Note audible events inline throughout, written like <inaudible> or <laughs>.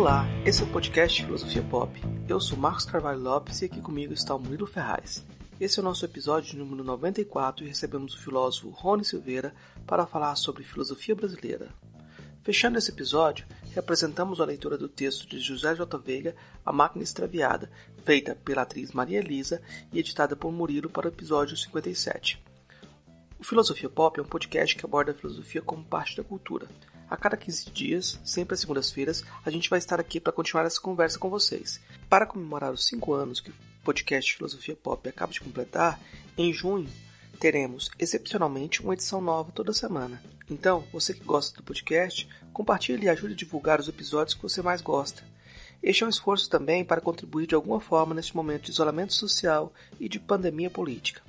Olá, esse é o podcast Filosofia Pop. Eu sou Marcos Carvalho Lopes e aqui comigo está o Murilo Ferraz. Esse é o nosso episódio número 94 e recebemos o filósofo Rony Silveira para falar sobre filosofia brasileira. Fechando esse episódio, representamos a leitura do texto de José J. Veiga, A Máquina Extraviada, feita pela atriz Maria Elisa e editada por Murilo para o episódio 57. O Filosofia Pop é um podcast que aborda a filosofia como parte da cultura. A cada 15 dias, sempre às segundas-feiras, a gente vai estar aqui para continuar essa conversa com vocês. Para comemorar os 5 anos que o podcast Filosofia Pop acaba de completar, em junho teremos excepcionalmente uma edição nova toda semana. Então, você que gosta do podcast, compartilhe e ajude a divulgar os episódios que você mais gosta. Este é um esforço também para contribuir de alguma forma neste momento de isolamento social e de pandemia política.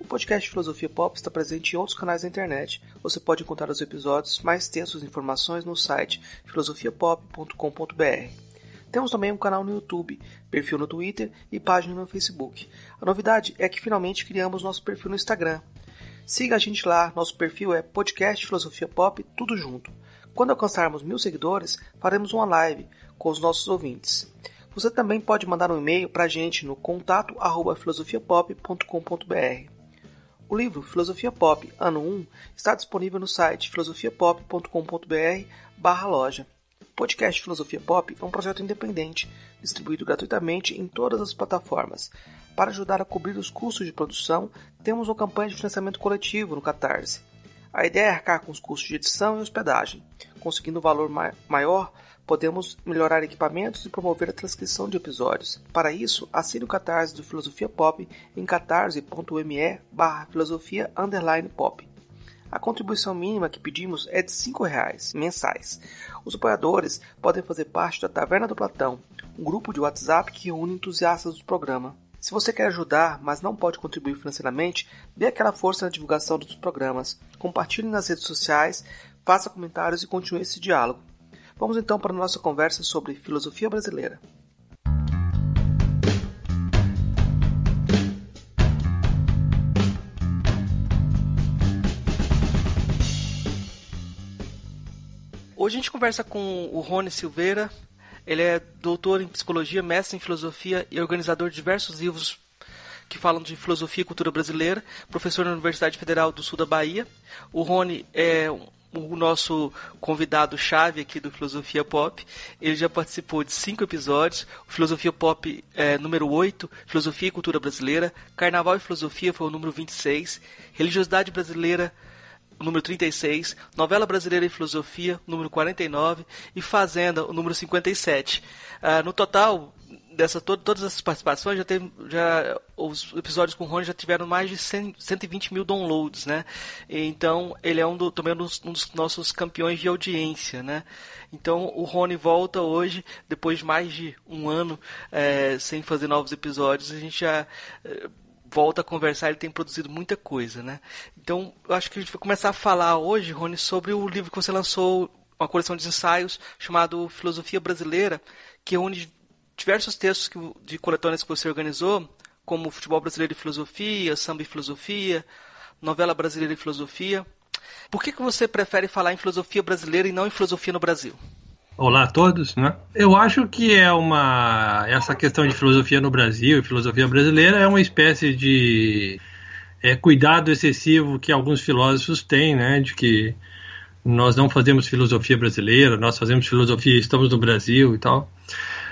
O podcast Filosofia Pop está presente em outros canais da internet. Você pode encontrar os episódios mais textos e informações no site filosofiapop.com.br. Temos também um canal no YouTube, perfil no Twitter e página no Facebook. A novidade é que finalmente criamos nosso perfil no Instagram. Siga a gente lá, nosso perfil é Podcast Filosofia Pop, tudo junto. Quando alcançarmos mil seguidores, faremos uma live com os nossos ouvintes. Você também pode mandar um e-mail para a gente no contato filosofiapop.com.br. O livro Filosofia Pop, ano 1, está disponível no site filosofiapop.com.br barra loja. O podcast Filosofia Pop é um projeto independente, distribuído gratuitamente em todas as plataformas. Para ajudar a cobrir os custos de produção, temos uma campanha de financiamento coletivo no Catarse. A ideia é arcar com os custos de edição e hospedagem, conseguindo um valor ma maior podemos melhorar equipamentos e promover a transcrição de episódios. Para isso, assine o Catarse do Filosofia Pop em catarse.me barra filosofia pop. A contribuição mínima que pedimos é de R$ 5,00 mensais. Os apoiadores podem fazer parte da Taverna do Platão, um grupo de WhatsApp que reúne entusiastas do programa. Se você quer ajudar, mas não pode contribuir financeiramente, dê aquela força na divulgação dos programas, compartilhe nas redes sociais, faça comentários e continue esse diálogo. Vamos então para a nossa conversa sobre filosofia brasileira. Hoje a gente conversa com o Rony Silveira. Ele é doutor em psicologia, mestre em filosofia e organizador de diversos livros que falam de filosofia e cultura brasileira, professor na Universidade Federal do Sul da Bahia. O Rony é o nosso convidado chave aqui do Filosofia Pop. Ele já participou de cinco episódios. Filosofia Pop é, número 8, Filosofia e Cultura Brasileira. Carnaval e Filosofia foi o número 26. Religiosidade Brasileira, o número 36. Novela Brasileira e Filosofia, número 49. E Fazenda, o número 57. Ah, no total, dessa todas essas participações, já teve, já, os episódios com o Rony já tiveram mais de 100, 120 mil downloads, né? Então, ele é um do, também um dos, um dos, nossos campeões de audiência, né? Então, o Rony volta hoje, depois de mais de um ano é, sem fazer novos episódios, a gente já... É, volta a conversar, ele tem produzido muita coisa, né? Então, eu acho que a gente vai começar a falar hoje, Rony, sobre o livro que você lançou, uma coleção de ensaios chamado Filosofia Brasileira, que onde diversos textos que, de coletâneas que você organizou, como Futebol Brasileiro e Filosofia, Samba e Filosofia, Novela Brasileira e Filosofia. Por que, que você prefere falar em filosofia brasileira e não em filosofia no Brasil? Olá a todos, né? Eu acho que é uma essa questão de filosofia no Brasil e filosofia brasileira é uma espécie de é, cuidado excessivo que alguns filósofos têm, né? De que nós não fazemos filosofia brasileira, nós fazemos filosofia, estamos no Brasil e tal.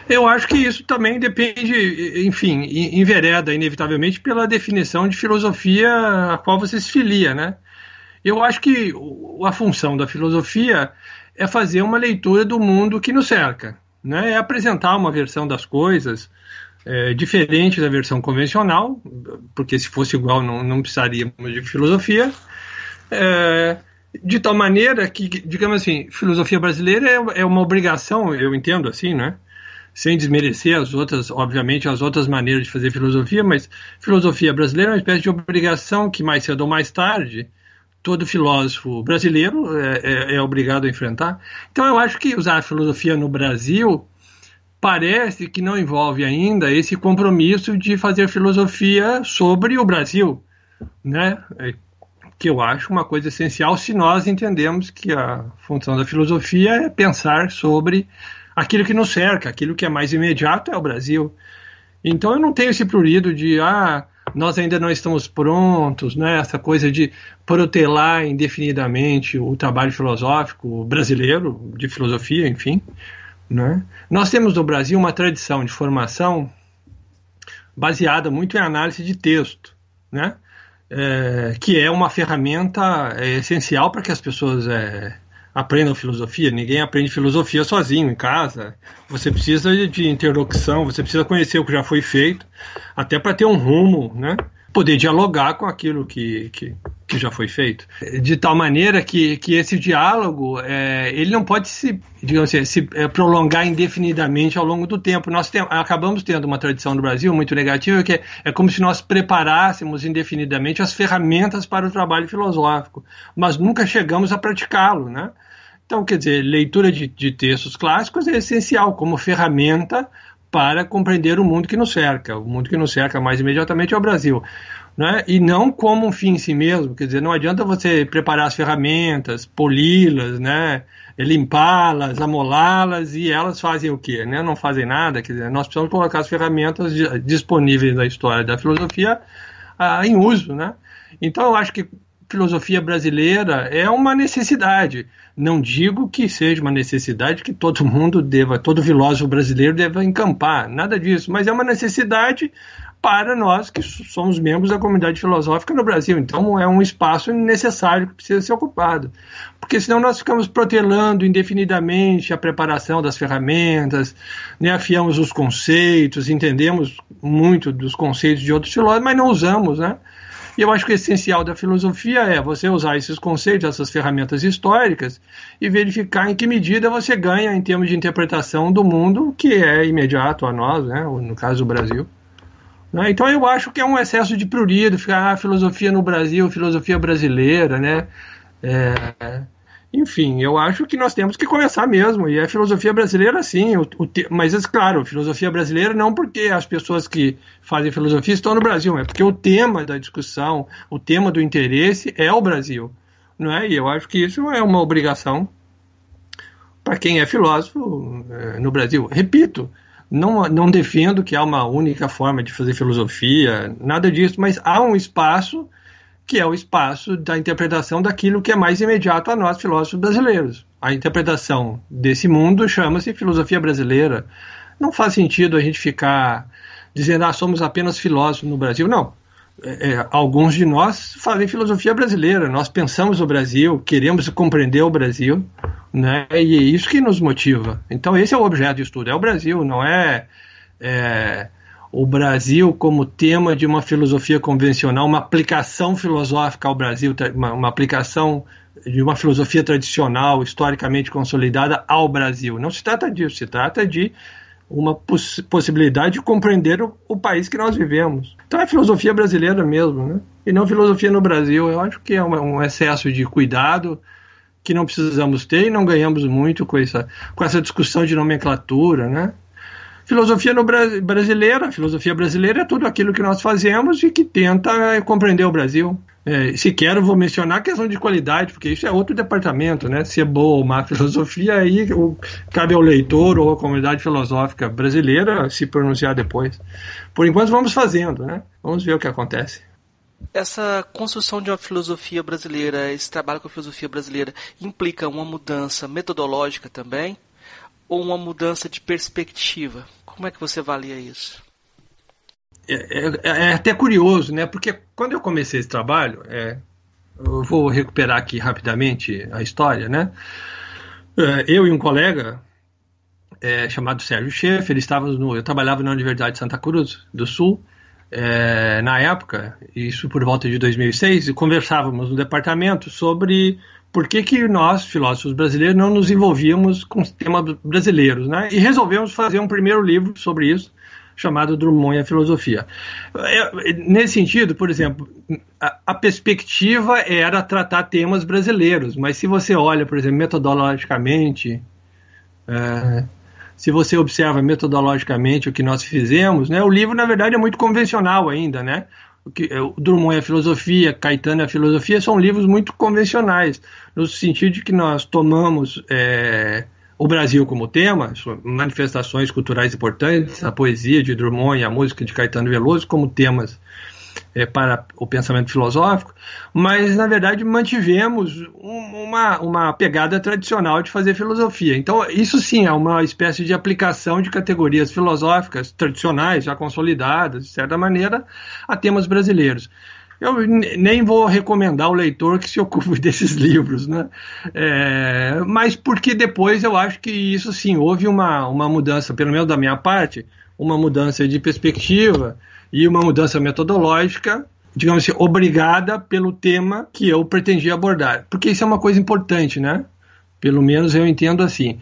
Eu acho que isso também depende, enfim, envereda inevitavelmente pela definição de filosofia a qual você se filia, né? Eu acho que a função da filosofia é fazer uma leitura do mundo que nos cerca, né? É apresentar uma versão das coisas é, diferente da versão convencional, porque se fosse igual não, não precisaríamos de filosofia. É, de tal maneira que, digamos assim, filosofia brasileira é, é uma obrigação, eu entendo assim, né? sem desmerecer as outras, obviamente, as outras maneiras de fazer filosofia, mas filosofia brasileira é uma espécie de obrigação que mais cedo ou mais tarde todo filósofo brasileiro é, é, é obrigado a enfrentar. Então eu acho que usar a filosofia no Brasil parece que não envolve ainda esse compromisso de fazer filosofia sobre o Brasil, né? É que eu acho uma coisa essencial se nós entendemos que a função da filosofia é pensar sobre aquilo que nos cerca, aquilo que é mais imediato é o Brasil. Então eu não tenho esse prurido de ah, nós ainda não estamos prontos, né? Essa coisa de protelar indefinidamente o trabalho filosófico brasileiro de filosofia, enfim, né? Nós temos no Brasil uma tradição de formação baseada muito em análise de texto, né? É, que é uma ferramenta é, essencial para que as pessoas é, aprendam filosofia. Ninguém aprende filosofia sozinho em casa. Você precisa de interlocução, você precisa conhecer o que já foi feito, até para ter um rumo, né? Poder dialogar com aquilo que, que, que já foi feito, de tal maneira que, que esse diálogo é, ele não pode se, digamos assim, se é, prolongar indefinidamente ao longo do tempo. Nós tem, acabamos tendo uma tradição no Brasil muito negativa que é, é como se nós preparássemos indefinidamente as ferramentas para o trabalho filosófico, mas nunca chegamos a praticá-lo, né? Então, quer dizer, leitura de, de textos clássicos é essencial como ferramenta para compreender o mundo que nos cerca. O mundo que nos cerca mais imediatamente é o Brasil né? e não como um fim em si mesmo. Quer dizer, não adianta você preparar as ferramentas, poli-las, né? limpá-las, amolá-las e elas fazem o quê? Né? Não fazem nada. Quer dizer, nós precisamos colocar as ferramentas disponíveis da história da filosofia ah, em uso. Né? Então, eu acho que filosofia brasileira é uma necessidade. Não digo que seja uma necessidade que todo mundo deva, todo filósofo brasileiro deva encampar, nada disso, mas é uma necessidade para nós que somos membros da comunidade filosófica no Brasil. Então é um espaço necessário que precisa ser ocupado, porque senão nós ficamos protelando indefinidamente a preparação das ferramentas, né, afiamos os conceitos, entendemos muito dos conceitos de outros filósofos, mas não usamos, né? E eu acho que o essencial da filosofia é você usar esses conceitos, essas ferramentas históricas e verificar em que medida você ganha em termos de interpretação do mundo que é imediato a nós, né? no caso do Brasil. Né? Então eu acho que é um excesso de prurido, ficar ah, filosofia no Brasil, filosofia brasileira, né? É, enfim, eu acho que nós temos que começar mesmo. E a filosofia brasileira, sim. O, o, mas, é claro, filosofia brasileira não porque as pessoas que fazem filosofia estão no Brasil, é porque o tema da discussão, o tema do interesse é o Brasil. Não é? E eu acho que isso é uma obrigação para quem é filósofo é, no Brasil. Repito, não, não defendo que há uma única forma de fazer filosofia, nada disso, mas há um espaço que é o espaço da interpretação daquilo que é mais imediato a nós, filósofos brasileiros. A interpretação desse mundo chama-se filosofia brasileira. Não faz sentido a gente ficar dizendo, ah, somos apenas filósofos no Brasil. Não, é, é, alguns de nós fazem filosofia brasileira, nós pensamos o Brasil, queremos compreender o Brasil, né? e é isso que nos motiva. Então, esse é o objeto de estudo: é o Brasil, não é, é o Brasil como tema de uma filosofia convencional, uma aplicação filosófica ao Brasil, uma, uma aplicação de uma filosofia tradicional, historicamente consolidada ao Brasil. Não se trata disso, se trata de uma poss possibilidade de compreender o, o país que nós vivemos. Então é filosofia brasileira mesmo, né? E não filosofia no Brasil. Eu acho que é um excesso de cuidado que não precisamos ter e não ganhamos muito com essa, com essa discussão de nomenclatura, né? Filosofia no Bra brasileira, filosofia brasileira é tudo aquilo que nós fazemos e que tenta é, compreender o Brasil. É, quero, vou mencionar a questão de qualidade, porque isso é outro departamento, né? Se é boa ou má <laughs> filosofia, aí o, cabe ao leitor ou à comunidade filosófica brasileira se pronunciar depois. Por enquanto, vamos fazendo, né? Vamos ver o que acontece. Essa construção de uma filosofia brasileira, esse trabalho com a filosofia brasileira, implica uma mudança metodológica também? Ou uma mudança de perspectiva? Como é que você avalia isso? É, é, é, até curioso, né? Porque quando eu comecei esse trabalho, é, eu vou recuperar aqui rapidamente a história, né? É, eu e um colega é, chamado Sérgio Schaefer, estávamos no, eu trabalhava na Universidade de Santa Cruz do Sul na época, isso por volta de 2006, e conversávamos no departamento sobre por que, que nós, filósofos brasileiros, não nos envolvíamos com temas brasileiros, né? E resolvemos fazer um primeiro livro sobre isso, chamado Drummond e a Filosofia. É, nesse sentido, por exemplo, a, perspectiva era tratar temas brasileiros, mas se você olha, por exemplo, metodologicamente, é, é, se você observa metodologicamente o que nós fizemos, né, o livro, na verdade, é muito convencional ainda, né? O, é, Drummond e a filosofia, Caetano e a filosofia, são livros muito convencionais, no sentido de que nós tomamos é, o Brasil como tema, manifestações culturais importantes, a poesia de Drummond e a música de Caetano Veloso como temas é, para o pensamento filosófico, mas na verdade mantivemos um, uma, uma pegada tradicional de fazer filosofia. Então, isso sim é uma espécie de aplicação de categorias filosóficas tradicionais, já consolidadas, de certa maneira, a temas brasileiros eu nem vou recomendar ao leitor que se ocupe <laughs> desses livros, né? É, mas porque depois eu acho que isso sim, houve uma, uma mudança, pelo menos da minha parte, uma mudança de perspectiva e uma mudança metodológica, digamos assim, obrigada pelo tema que eu pretendia abordar. Porque isso é uma coisa importante, né? Pelo menos eu entendo assim.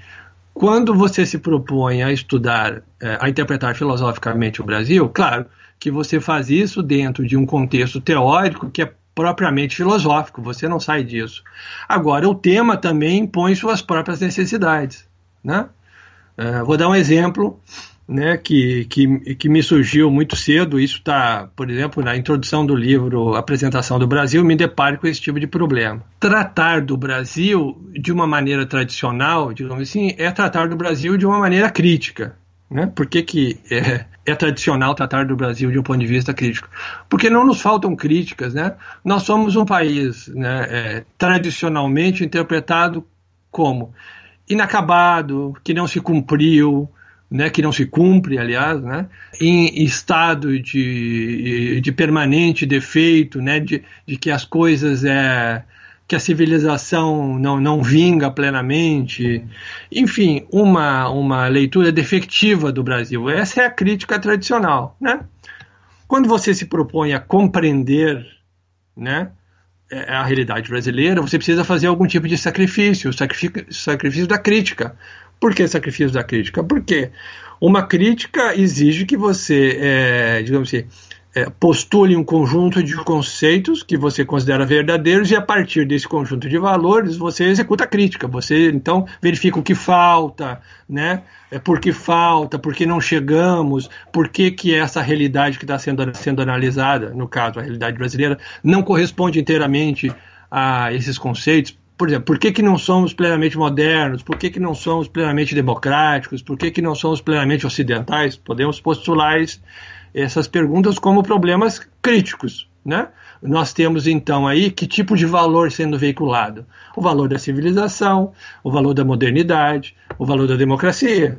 Quando você se propõe a estudar, é, a interpretar filosoficamente o Brasil, claro, que você faz isso dentro de um contexto teórico que é propriamente filosófico, você não sai disso. Agora, o tema também impõe suas próprias necessidades. Né? Uh, vou dar um exemplo né, que, que, que me surgiu muito cedo. Isso está, por exemplo, na introdução do livro Apresentação do Brasil, me deparo com esse tipo de problema. Tratar do Brasil de uma maneira tradicional, digamos assim, é tratar do Brasil de uma maneira crítica. Né? Por que, que é, é tradicional tratar do Brasil de um ponto de vista crítico, porque não nos faltam críticas, né? Nós somos um país né, é, tradicionalmente interpretado como inacabado, que não se cumpriu, né, que não se cumpre, aliás, né, em estado de, de permanente defeito, né, de, de que as coisas é, que a civilização não, não vinga plenamente. Enfim, uma, uma leitura defectiva do Brasil. Essa é a crítica tradicional. Né? Quando você se propõe a compreender né, é, a realidade brasileira, você precisa fazer algum tipo de sacrifício sacrifício, sacrifício da crítica. Por que sacrifício da crítica? Porque uma crítica exige que você, é, digamos assim, é, postule um conjunto de conceitos que você considera verdadeiros e a partir desse conjunto de valores você executa a crítica. Você então verifica o que falta, né? É, por que falta, por que não chegamos, por que, que essa realidade que está sendo, sendo analisada, no caso a realidade brasileira, não corresponde inteiramente a esses conceitos, por exemplo, por que, que não somos plenamente modernos? Por que, que não somos plenamente democráticos? Por que, que não somos plenamente ocidentais? Podemos postular essas perguntas como problemas críticos. Né? Nós temos então aí que tipo de valor sendo veiculado? O valor da civilização, o valor da modernidade, o valor da democracia.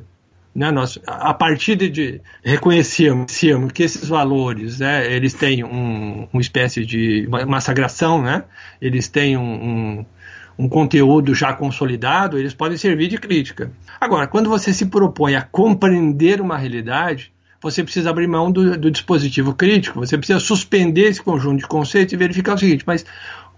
Né? Nós, a partir de, reconhecermos que esses valores né, eles têm um, uma espécie de massagração, né? eles têm um, um um conteúdo já consolidado, eles podem servir de crítica. Agora, quando você se propõe a compreender uma realidade, você precisa abrir mão do, do dispositivo crítico, você precisa suspender esse conjunto de conceitos e verificar o seguinte: mas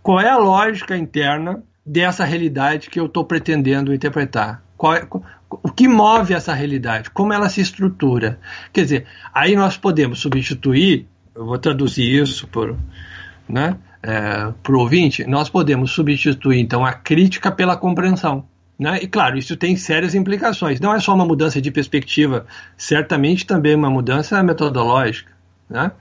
qual é a lógica interna dessa realidade que eu estou pretendendo interpretar? É, o que move essa realidade? Como ela se estrutura? Quer dizer, aí nós podemos substituir, eu vou traduzir isso por, né, é, para o ouvinte, nós podemos substituir então a crítica pela compreensão. Né? E claro, isso tem sérias implicações. Não é só uma mudança de perspectiva, certamente também uma mudança metodológica. Né?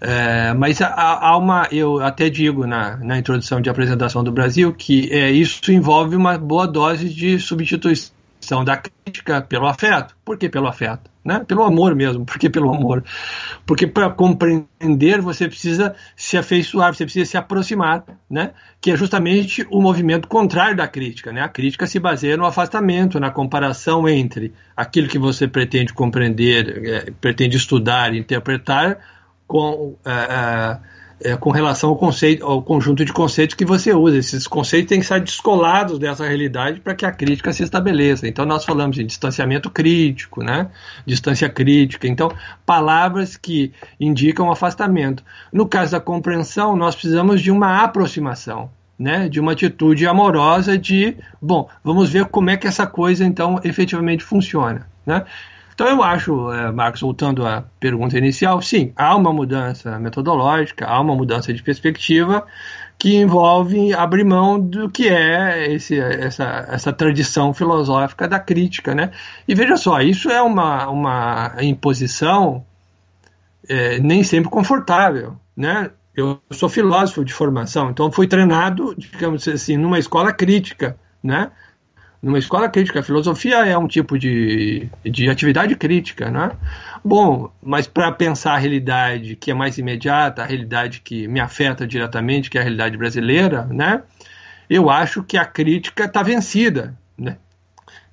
É, mas há, há, uma, eu até digo na, na introdução de apresentação do Brasil que é, isso envolve uma boa dose de substituição da crítica pelo afeto. Por que pelo afeto? Né? Pelo amor mesmo. Por que pelo amor? Porque para compreender você precisa se afeiçoar, você precisa se aproximar, né? que é justamente o movimento contrário da crítica. Né? A crítica se baseia no afastamento, na comparação entre aquilo que você pretende compreender, é, pretende estudar, interpretar, com. É, é, é, com relação ao conceito, ao conjunto de conceitos que você usa. Esses conceitos têm que estar descolados dessa realidade para que a crítica se estabeleça. Então nós falamos de distanciamento crítico, né? Distância crítica. Então palavras que indicam afastamento. No caso da compreensão, nós precisamos de uma aproximação. Né, de uma atitude amorosa de, bom, vamos ver como é que essa coisa então efetivamente funciona. Né? Então eu acho, é, Marcos, voltando à pergunta inicial, sim, há uma mudança metodológica, há uma mudança de perspectiva que envolve abrir mão do que é esse, essa, essa tradição filosófica da crítica, né? E veja só, isso é uma, uma imposição é, nem sempre confortável, né? Eu sou filósofo de formação, então fui treinado, digamos assim, numa escola crítica, né? numa escola crítica. A filosofia é um tipo de, de atividade crítica, né? Bom, mas para pensar a realidade que é mais imediata, a realidade que me afeta diretamente, que é a realidade brasileira, né? Eu acho que a crítica está vencida, né?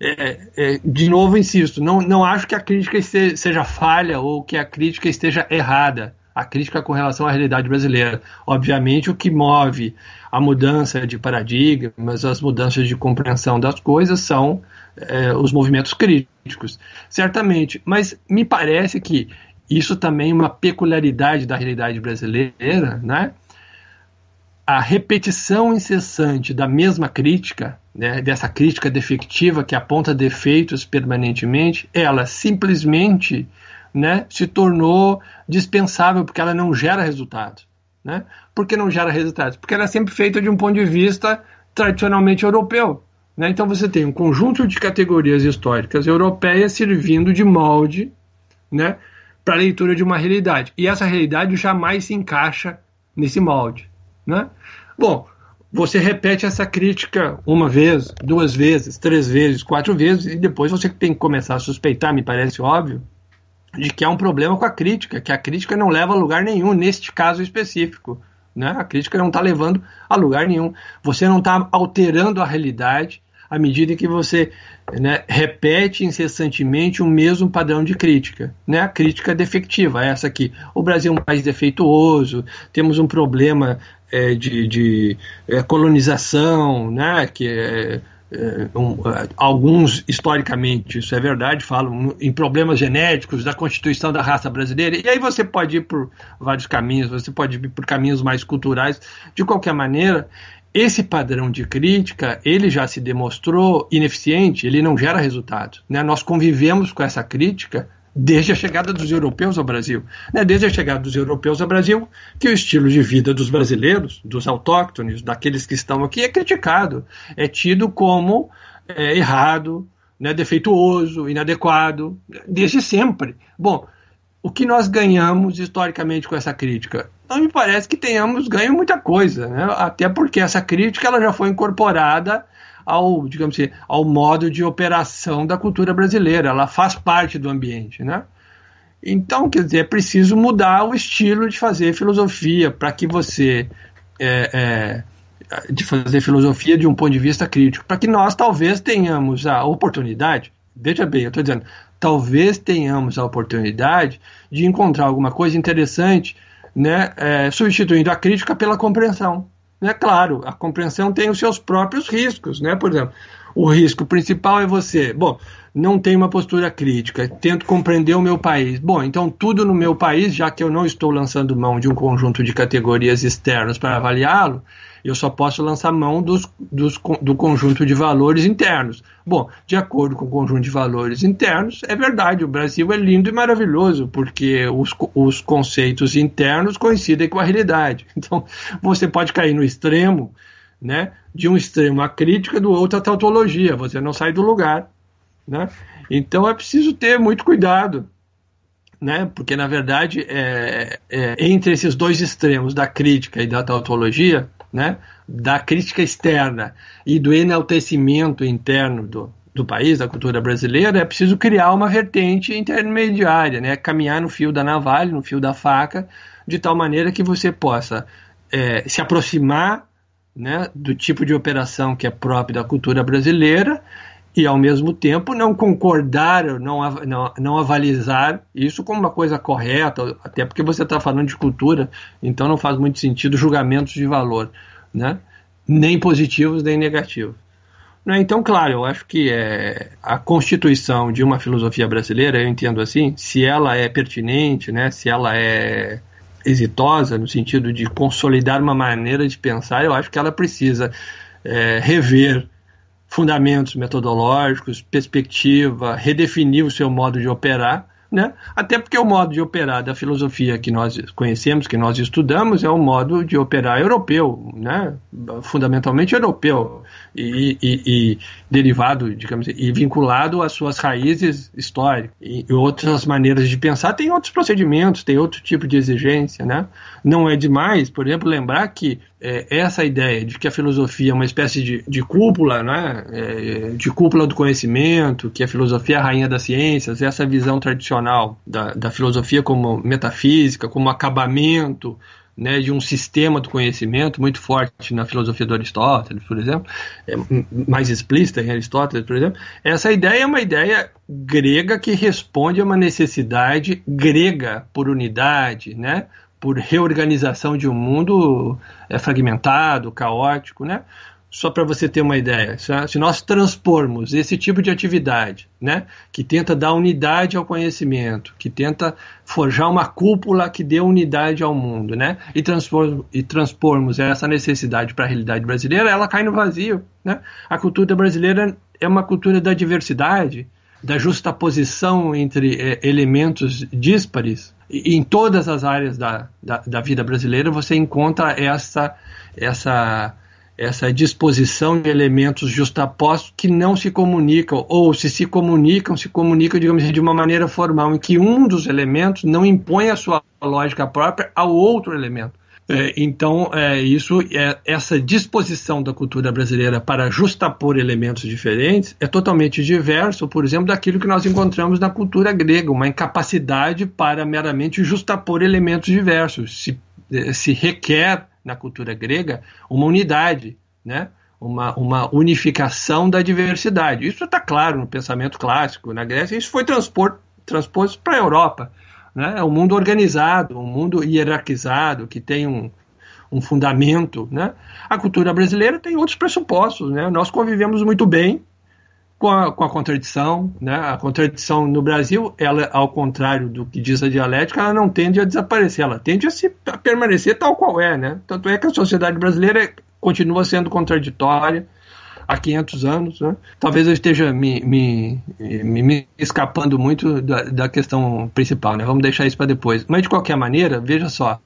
É, é, de novo, insisto, não, não acho que a crítica esteja, seja falha ou que a crítica esteja errada a crítica com relação à realidade brasileira. Obviamente, o que move a mudança de paradigmas, as mudanças de compreensão das coisas são é, os movimentos críticos, certamente. Mas me parece que isso também é uma peculiaridade da realidade brasileira, né? A repetição incessante da mesma crítica, né, dessa crítica defectiva que aponta defeitos permanentemente, ela simplesmente né, se tornou dispensável porque ela não gera resultados. Né? Por que não gera resultados? Porque ela é sempre feita de um ponto de vista tradicionalmente europeu. Né? Então você tem um conjunto de categorias históricas europeias servindo de molde né, para a leitura de uma realidade. E essa realidade jamais se encaixa nesse molde. Né? Bom, você repete essa crítica uma vez, duas vezes, três vezes, quatro vezes, e depois você tem que começar a suspeitar, me parece óbvio, de que há é um problema com a crítica, que a crítica não leva a lugar nenhum neste caso específico. Né? A crítica não está levando a lugar nenhum. Você não está alterando a realidade à medida que você né, repete incessantemente o mesmo padrão de crítica. Né? A crítica defectiva, essa aqui. O Brasil é um país defeituoso, temos um problema é, de, de é, colonização, né, que é, é, um, é, alguns historicamente, isso é verdade, falam em problemas genéticos da constituição da raça brasileira. E aí você pode ir por vários caminhos, você pode ir por caminhos mais culturais. De qualquer maneira, esse padrão de crítica ele já se demonstrou ineficiente, ele não gera resultado. Né? Nós convivemos com essa crítica desde a chegada dos europeus ao Brasil. Né? Desde a chegada dos europeus ao Brasil, que o estilo de vida dos brasileiros, dos autóctones, daqueles que estão aqui, é criticado, é tido como é, errado, né? defeituoso, inadequado, desde sempre. Bom, o que nós ganhamos historicamente com essa crítica? Não me parece que tenhamos ganho muita coisa, né? até porque essa crítica ela já foi incorporada ao, digamos assim, ao modo de operação da cultura brasileira, ela faz parte do ambiente, né? Então, quer dizer, é preciso mudar o estilo de fazer filosofia para que você. É, é, de fazer filosofia de um ponto de vista crítico, para que nós talvez tenhamos a oportunidade, veja bem, eu estou dizendo, talvez tenhamos a oportunidade de encontrar alguma coisa interessante, né, é, substituindo a crítica pela compreensão. Né? Claro, a compreensão tem os seus próprios riscos, né? Por exemplo, o risco principal é você, bom, não tenho uma postura crítica, tento compreender o meu país. Bom, então tudo no meu país, já que eu não estou lançando mão de um conjunto de categorias externas para avaliá-lo, eu só posso lançar mão dos, dos, do conjunto de valores internos. Bom, de acordo com o conjunto de valores internos, é verdade, o Brasil é lindo e maravilhoso, porque os, os conceitos internos coincidem com a realidade. <laughs> Então, você pode cair no extremo, né? De um extremo a crítica, do outro a tautologia. Você não sai do lugar, né? Então, é preciso ter muito cuidado. Né? Porque na verdade é, é, entre esses dois extremos da crítica e da tautologia né, da crítica externa e do enaltecimento interno do, do país, da cultura brasileira, é preciso criar uma vertente intermediária, né, caminhar no fio da navalha, no fio da faca, de tal maneira que você possa é, se aproximar né, do tipo de operação que é próprio da cultura brasileira e, ao mesmo tempo, não concordar, não, não, não avalizar isso como uma coisa correta, até porque você está falando de cultura, então não faz muito sentido julgamentos de valor, né? nem positivos nem negativos. Né, então, claro, eu acho que é, a constituição de uma filosofia brasileira, eu entendo assim, se ela é pertinente, né, se ela é exitosa no sentido de consolidar uma maneira de pensar, eu acho que ela precisa é, rever fundamentos metodológicos, perspectiva, redefinir o seu modo de operar, né? até porque o modo de operar da filosofia que nós conhecemos, que nós estudamos, é um modo de operar europeu, né? fundamentalmente europeu, e, e, e derivado, digamos, e vinculado às suas raízes históricas. E, e, outras maneiras de pensar tem outros procedimentos, tem outro tipo de exigência. Né? Não é demais, por exemplo, lembrar que é, essa ideia de que a filosofia é uma espécie de, de cúpula, né? É, de cúpula do conhecimento, que a filosofia é a rainha das ciências, essa visão tradicional da, da filosofia como metafísica, como acabamento né, de um sistema do conhecimento muito forte na filosofia de Aristóteles, por exemplo, é mais explícita em Aristóteles, por exemplo, essa ideia é uma ideia grega que responde a uma necessidade grega por unidade, né, por reorganização de um mundo é, fragmentado, caótico, né? Só para você ter uma ideia, se nós transpormos esse tipo de atividade, né, que tenta dar unidade ao conhecimento, que tenta forjar uma cúpula que dê unidade ao mundo, né, e, transpor, e transpormos essa necessidade para a realidade brasileira, ela cai no vazio. Né? A cultura brasileira é uma cultura da diversidade, da justaposição entre é, elementos díspares, em todas as áreas da, da, da, vida brasileira você encontra essa, essa, essa disposição de elementos justapostos que não se comunicam, ou se se comunicam, se comunicam, digamos assim, de uma maneira formal, em que um dos elementos não impõe a sua lógica própria ao outro elemento. É, então, é, isso, é, essa disposição da cultura brasileira para justapor elementos diferentes é totalmente diverso, por exemplo, daquilo que nós encontramos na cultura grega, uma incapacidade para meramente justapor elementos diversos. Se, se requer na cultura grega uma unidade, né? uma, uma unificação da diversidade. Isso está claro no pensamento clássico na Grécia, isso foi transpor, transposto para a Europa. Né? É um mundo organizado, um mundo hierarquizado, que tem um, um fundamento. Né? A cultura brasileira tem outros pressupostos. Né? Nós convivemos muito bem com a, com a contradição. Né? A contradição no Brasil, ela, ao contrário do que diz a dialética, ela não tende a desaparecer, ela tende a, se, a permanecer tal qual é. Né? Tanto é que a sociedade brasileira continua sendo contraditória, há 500 anos. Né? Talvez eu esteja me, me, me, me escapando muito da, da, questão principal, né? vamos deixar isso para depois. Mas, de qualquer maneira, veja só.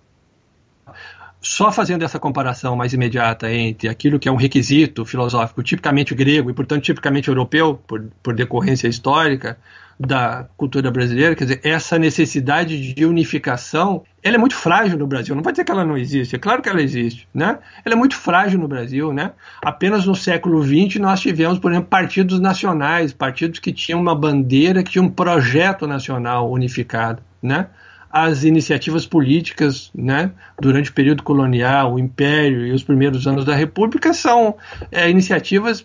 Só fazendo essa comparação mais imediata entre aquilo que é um requisito filosófico tipicamente grego e, portanto, tipicamente europeu, por, por decorrência histórica, da cultura brasileira, quer dizer, essa necessidade de unificação, ela é muito frágil no Brasil. Não vai dizer que ela não existe, é claro que ela existe, né? Ela é muito frágil no Brasil, né? Apenas no século XX nós tivemos, por exemplo, partidos nacionais, partidos que tinham uma bandeira, que tinham um projeto nacional unificado, né? As iniciativas políticas, né, durante o período colonial, o Império e os primeiros anos da República são é, iniciativas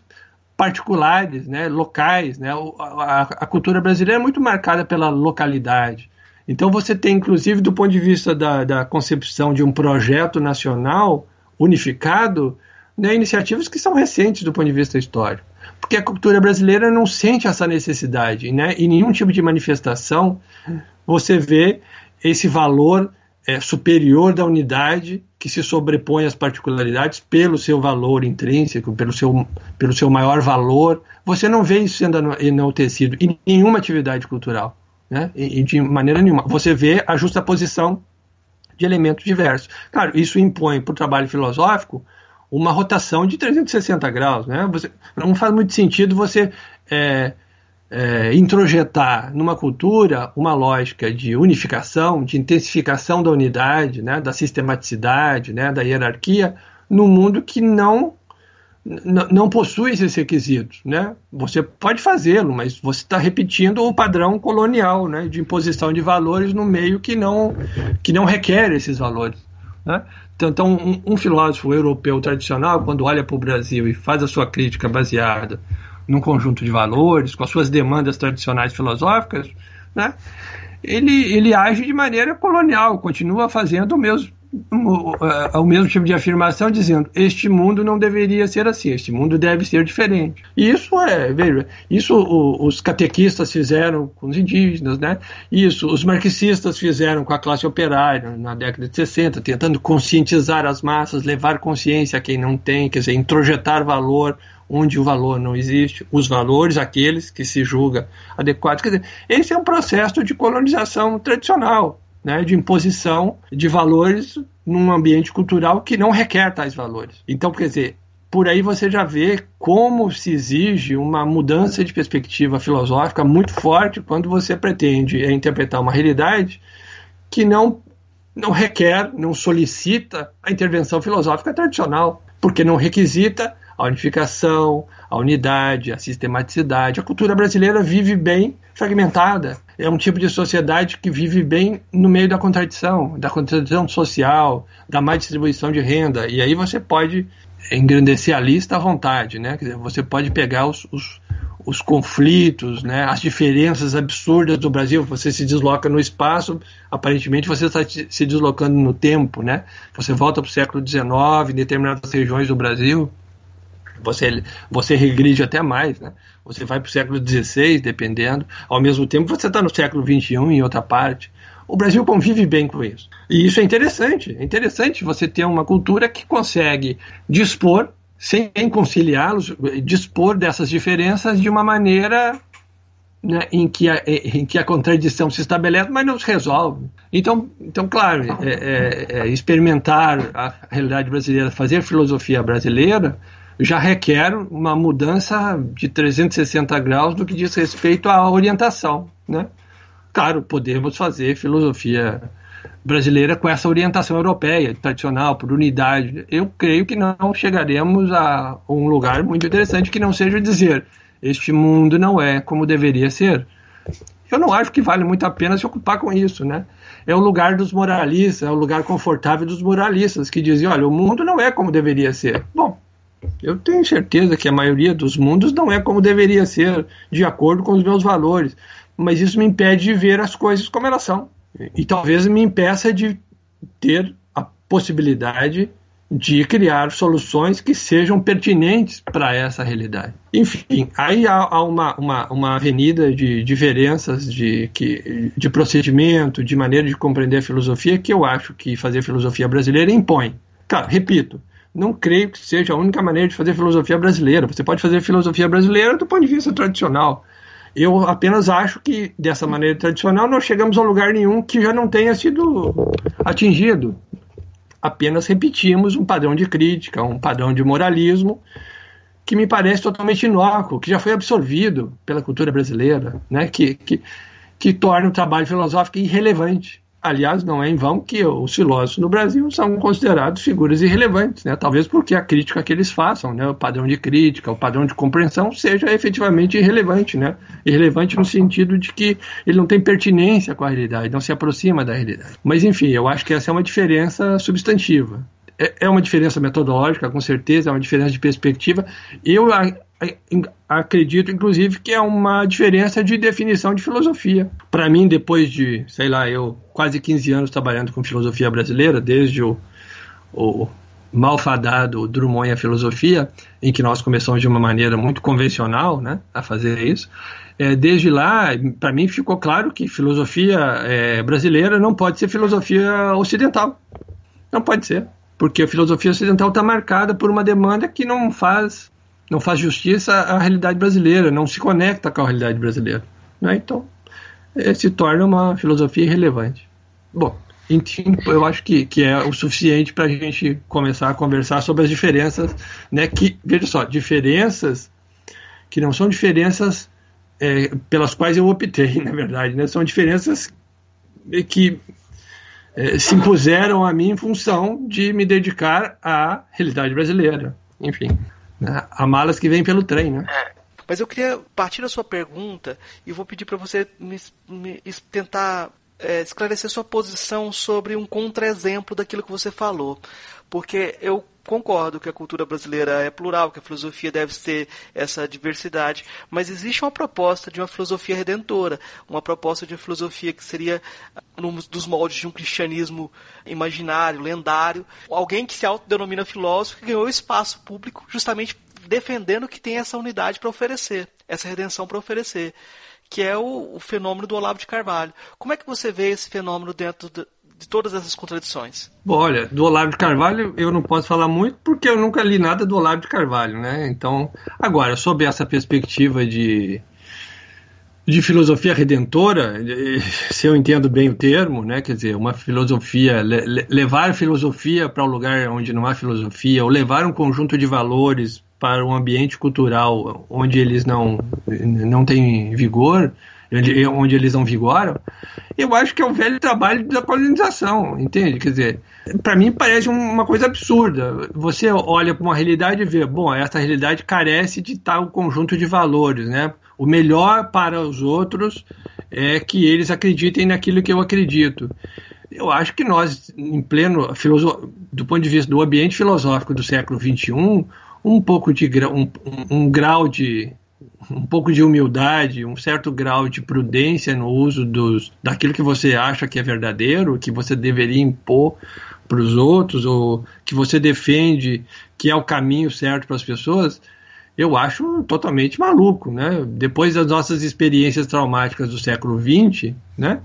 particulares, né, locais. Né? A, a cultura brasileira é muito marcada pela localidade. Então você tem, inclusive, do ponto de vista da, da concepção de um projeto nacional unificado, né, iniciativas que são recentes do ponto de vista histórico. Porque a cultura brasileira não sente essa necessidade, né? E nenhum tipo de manifestação você vê esse valor é, superior da unidade que se sobrepõe às particularidades pelo seu valor intrínseco, pelo seu, pelo seu maior valor. Você não vê isso sendo enaltecido em nenhuma atividade cultural, né? e, de maneira nenhuma. Você vê a justa posição de elementos diversos. Claro, isso impõe para o trabalho filosófico uma rotação de 360 graus. Né? Você, não faz muito sentido você é, é, introjetar numa cultura uma lógica de unificação, de intensificação da unidade, né, da sistematicidade, né, da hierarquia, num mundo que não não possui esses requisitos, né? Você pode fazê-lo, mas você está repetindo o padrão colonial, né, de imposição de valores no meio que não que não requer esses valores. Né? Então, então um, um filósofo europeu tradicional, quando olha para o Brasil e faz a sua crítica baseada num conjunto de valores, com as suas demandas tradicionais filosóficas, né? ele, ele age de maneira colonial, continua fazendo o mesmo, o, mesmo tipo de afirmação, dizendo este mundo não deveria ser assim, este mundo deve ser diferente. E isso é, veja, isso os catequistas fizeram com os indígenas, né? Isso os marxistas fizeram com a classe operária na década de 60, tentando conscientizar as massas, levar consciência a quem não tem, quer dizer, introjetar valor onde o valor não existe, os valores aqueles que se julga adequados. Quer dizer, esse é um processo de colonização tradicional, né, de imposição de valores num ambiente cultural que não requer tais valores. Então, quer dizer, por aí você já vê como se exige uma mudança de perspectiva filosófica muito forte quando você pretende interpretar uma realidade que não, não requer, não solicita a intervenção filosófica tradicional, porque não requisita a unificação, a unidade, a sistematicidade. A cultura brasileira vive bem fragmentada. É um tipo de sociedade que vive bem no meio da contradição, da contradição social, da má distribuição de renda. E aí você pode engrandecer a lista à vontade, né? Quer dizer, você pode pegar os, os, os conflitos, né? As diferenças absurdas do Brasil. Você se desloca no espaço, aparentemente você está se deslocando no tempo, né? Você volta para o século XIX, em determinadas regiões do Brasil, você, você regride até mais, né? Você vai para o século XVI, dependendo. Ao mesmo tempo, você está no século XXI em outra parte. O Brasil convive bem com isso. E isso é interessante. É interessante você ter uma cultura que consegue dispor, sem conciliá-los, dispor dessas diferenças de uma maneira né, em, que a, em que a contradição se estabelece, mas não se resolve. Então, então claro, é, é, é experimentar a realidade brasileira, fazer filosofia brasileira, já requer uma mudança de 360 graus do que diz respeito à orientação. Né? Claro, podemos fazer filosofia brasileira com essa orientação europeia, tradicional, por unidade. Eu creio que não chegaremos a um lugar muito interessante que não seja dizer este mundo não é como deveria ser. Eu não acho que vale muito a pena se ocupar com isso, né? É o lugar dos moralistas, é o lugar confortável dos moralistas que dizem, olha, o mundo não é como deveria ser. Bom, eu tenho certeza que a maioria dos mundos não é como deveria ser, de acordo com os meus valores. Mas isso me impede de ver as coisas como elas são. E talvez me impeça de ter a possibilidade de criar soluções que sejam pertinentes para essa realidade. Enfim, aí há, há uma, uma, uma, avenida de diferenças de, que, de procedimento, de maneira de compreender a filosofia, que eu acho que fazer filosofia brasileira impõe. Cara, repito, não creio que seja a única maneira de fazer filosofia brasileira. Você pode fazer filosofia brasileira do ponto de vista tradicional. Eu apenas acho que dessa maneira tradicional não chegamos a lugar nenhum que já não tenha sido atingido. Apenas repetimos um padrão de crítica, um padrão de moralismo que me parece totalmente inócuo, que já foi absorvido pela cultura brasileira, né? que, que, que torna o trabalho filosófico irrelevante. Aliás, não é em vão que os filósofos no Brasil são considerados figuras irrelevantes, né? talvez porque a crítica que eles façam, né? o padrão de crítica, o padrão de compreensão, seja efetivamente irrelevante. Né? Irrelevante no sentido de que ele não tem pertinência com a realidade, não se aproxima da realidade. Mas, enfim, eu acho que essa é uma diferença substantiva é, é uma diferença metodológica, com certeza, é uma diferença de perspectiva. Eu acredito, inclusive, que é uma diferença de definição de filosofia. Para mim, depois de, sei lá, eu quase 15 anos trabalhando com filosofia brasileira, desde o, o malfadado Drummond e a filosofia, em que nós começamos de uma maneira muito convencional né, a fazer isso, é, desde lá, para mim ficou claro que filosofia é, brasileira não pode ser filosofia ocidental. Não pode ser. Porque a filosofia ocidental está marcada por uma demanda que não faz não faz justiça à realidade brasileira, não se conecta com a realidade brasileira. Né? Então, é, se torna uma filosofia irrelevante. Bom, enfim, eu acho que, que é o suficiente para a gente começar a conversar sobre as diferenças, né? Que, veja só, diferenças que não são diferenças é, pelas quais eu optei, <laughs> na verdade, né? São diferenças que é, se impuseram a mim em função de me dedicar à realidade brasileira. Enfim. Há né? malas que vêm pelo trem, né? É. Mas eu queria partir da sua pergunta e vou pedir para você me, me tentar é, esclarecer sua posição sobre um contra-exemplo daquilo que você falou. Porque eu concordo que a cultura brasileira é plural, que a filosofia deve ter essa diversidade, mas existe uma proposta de uma filosofia redentora, uma proposta de uma filosofia que seria num dos moldes de um cristianismo imaginário, lendário, alguém que se autodenomina filósofo que ganhou espaço público justamente defendendo que tem essa unidade para oferecer, essa redenção para oferecer, que é o, o, fenômeno do Olavo de Carvalho. Como é que você vê esse fenômeno dentro de de todas essas contradições? Bom, olha, do Olavo de Carvalho eu não posso falar muito porque eu nunca li nada do Olavo de Carvalho, né? Então, agora, sob essa perspectiva de, de filosofia redentora, <laughs> se eu entendo bem o termo, né? Quer dizer, uma filosofia, levar filosofia para um lugar onde não há filosofia, ou levar um conjunto de valores para um ambiente cultural onde eles não, não têm vigor, onde, eles não vigoram, eu acho que é o velho trabalho da colonização, entende? Quer dizer, para mim parece uma coisa absurda. Você olha para uma realidade e vê, bom, essa realidade carece de tal conjunto de valores, né? O melhor para os outros é que eles acreditem naquilo que eu acredito. Eu acho que nós, em pleno, do ponto de vista do ambiente filosófico do século XXI, um pouco de um, um grau de um pouco de humildade, um certo grau de prudência no uso dos, daquilo que você acha que é verdadeiro, que você deveria impor para os outros, ou que você defende que é o caminho certo para as pessoas, eu acho totalmente maluco, né? Depois das nossas experiências traumáticas do século XX, né?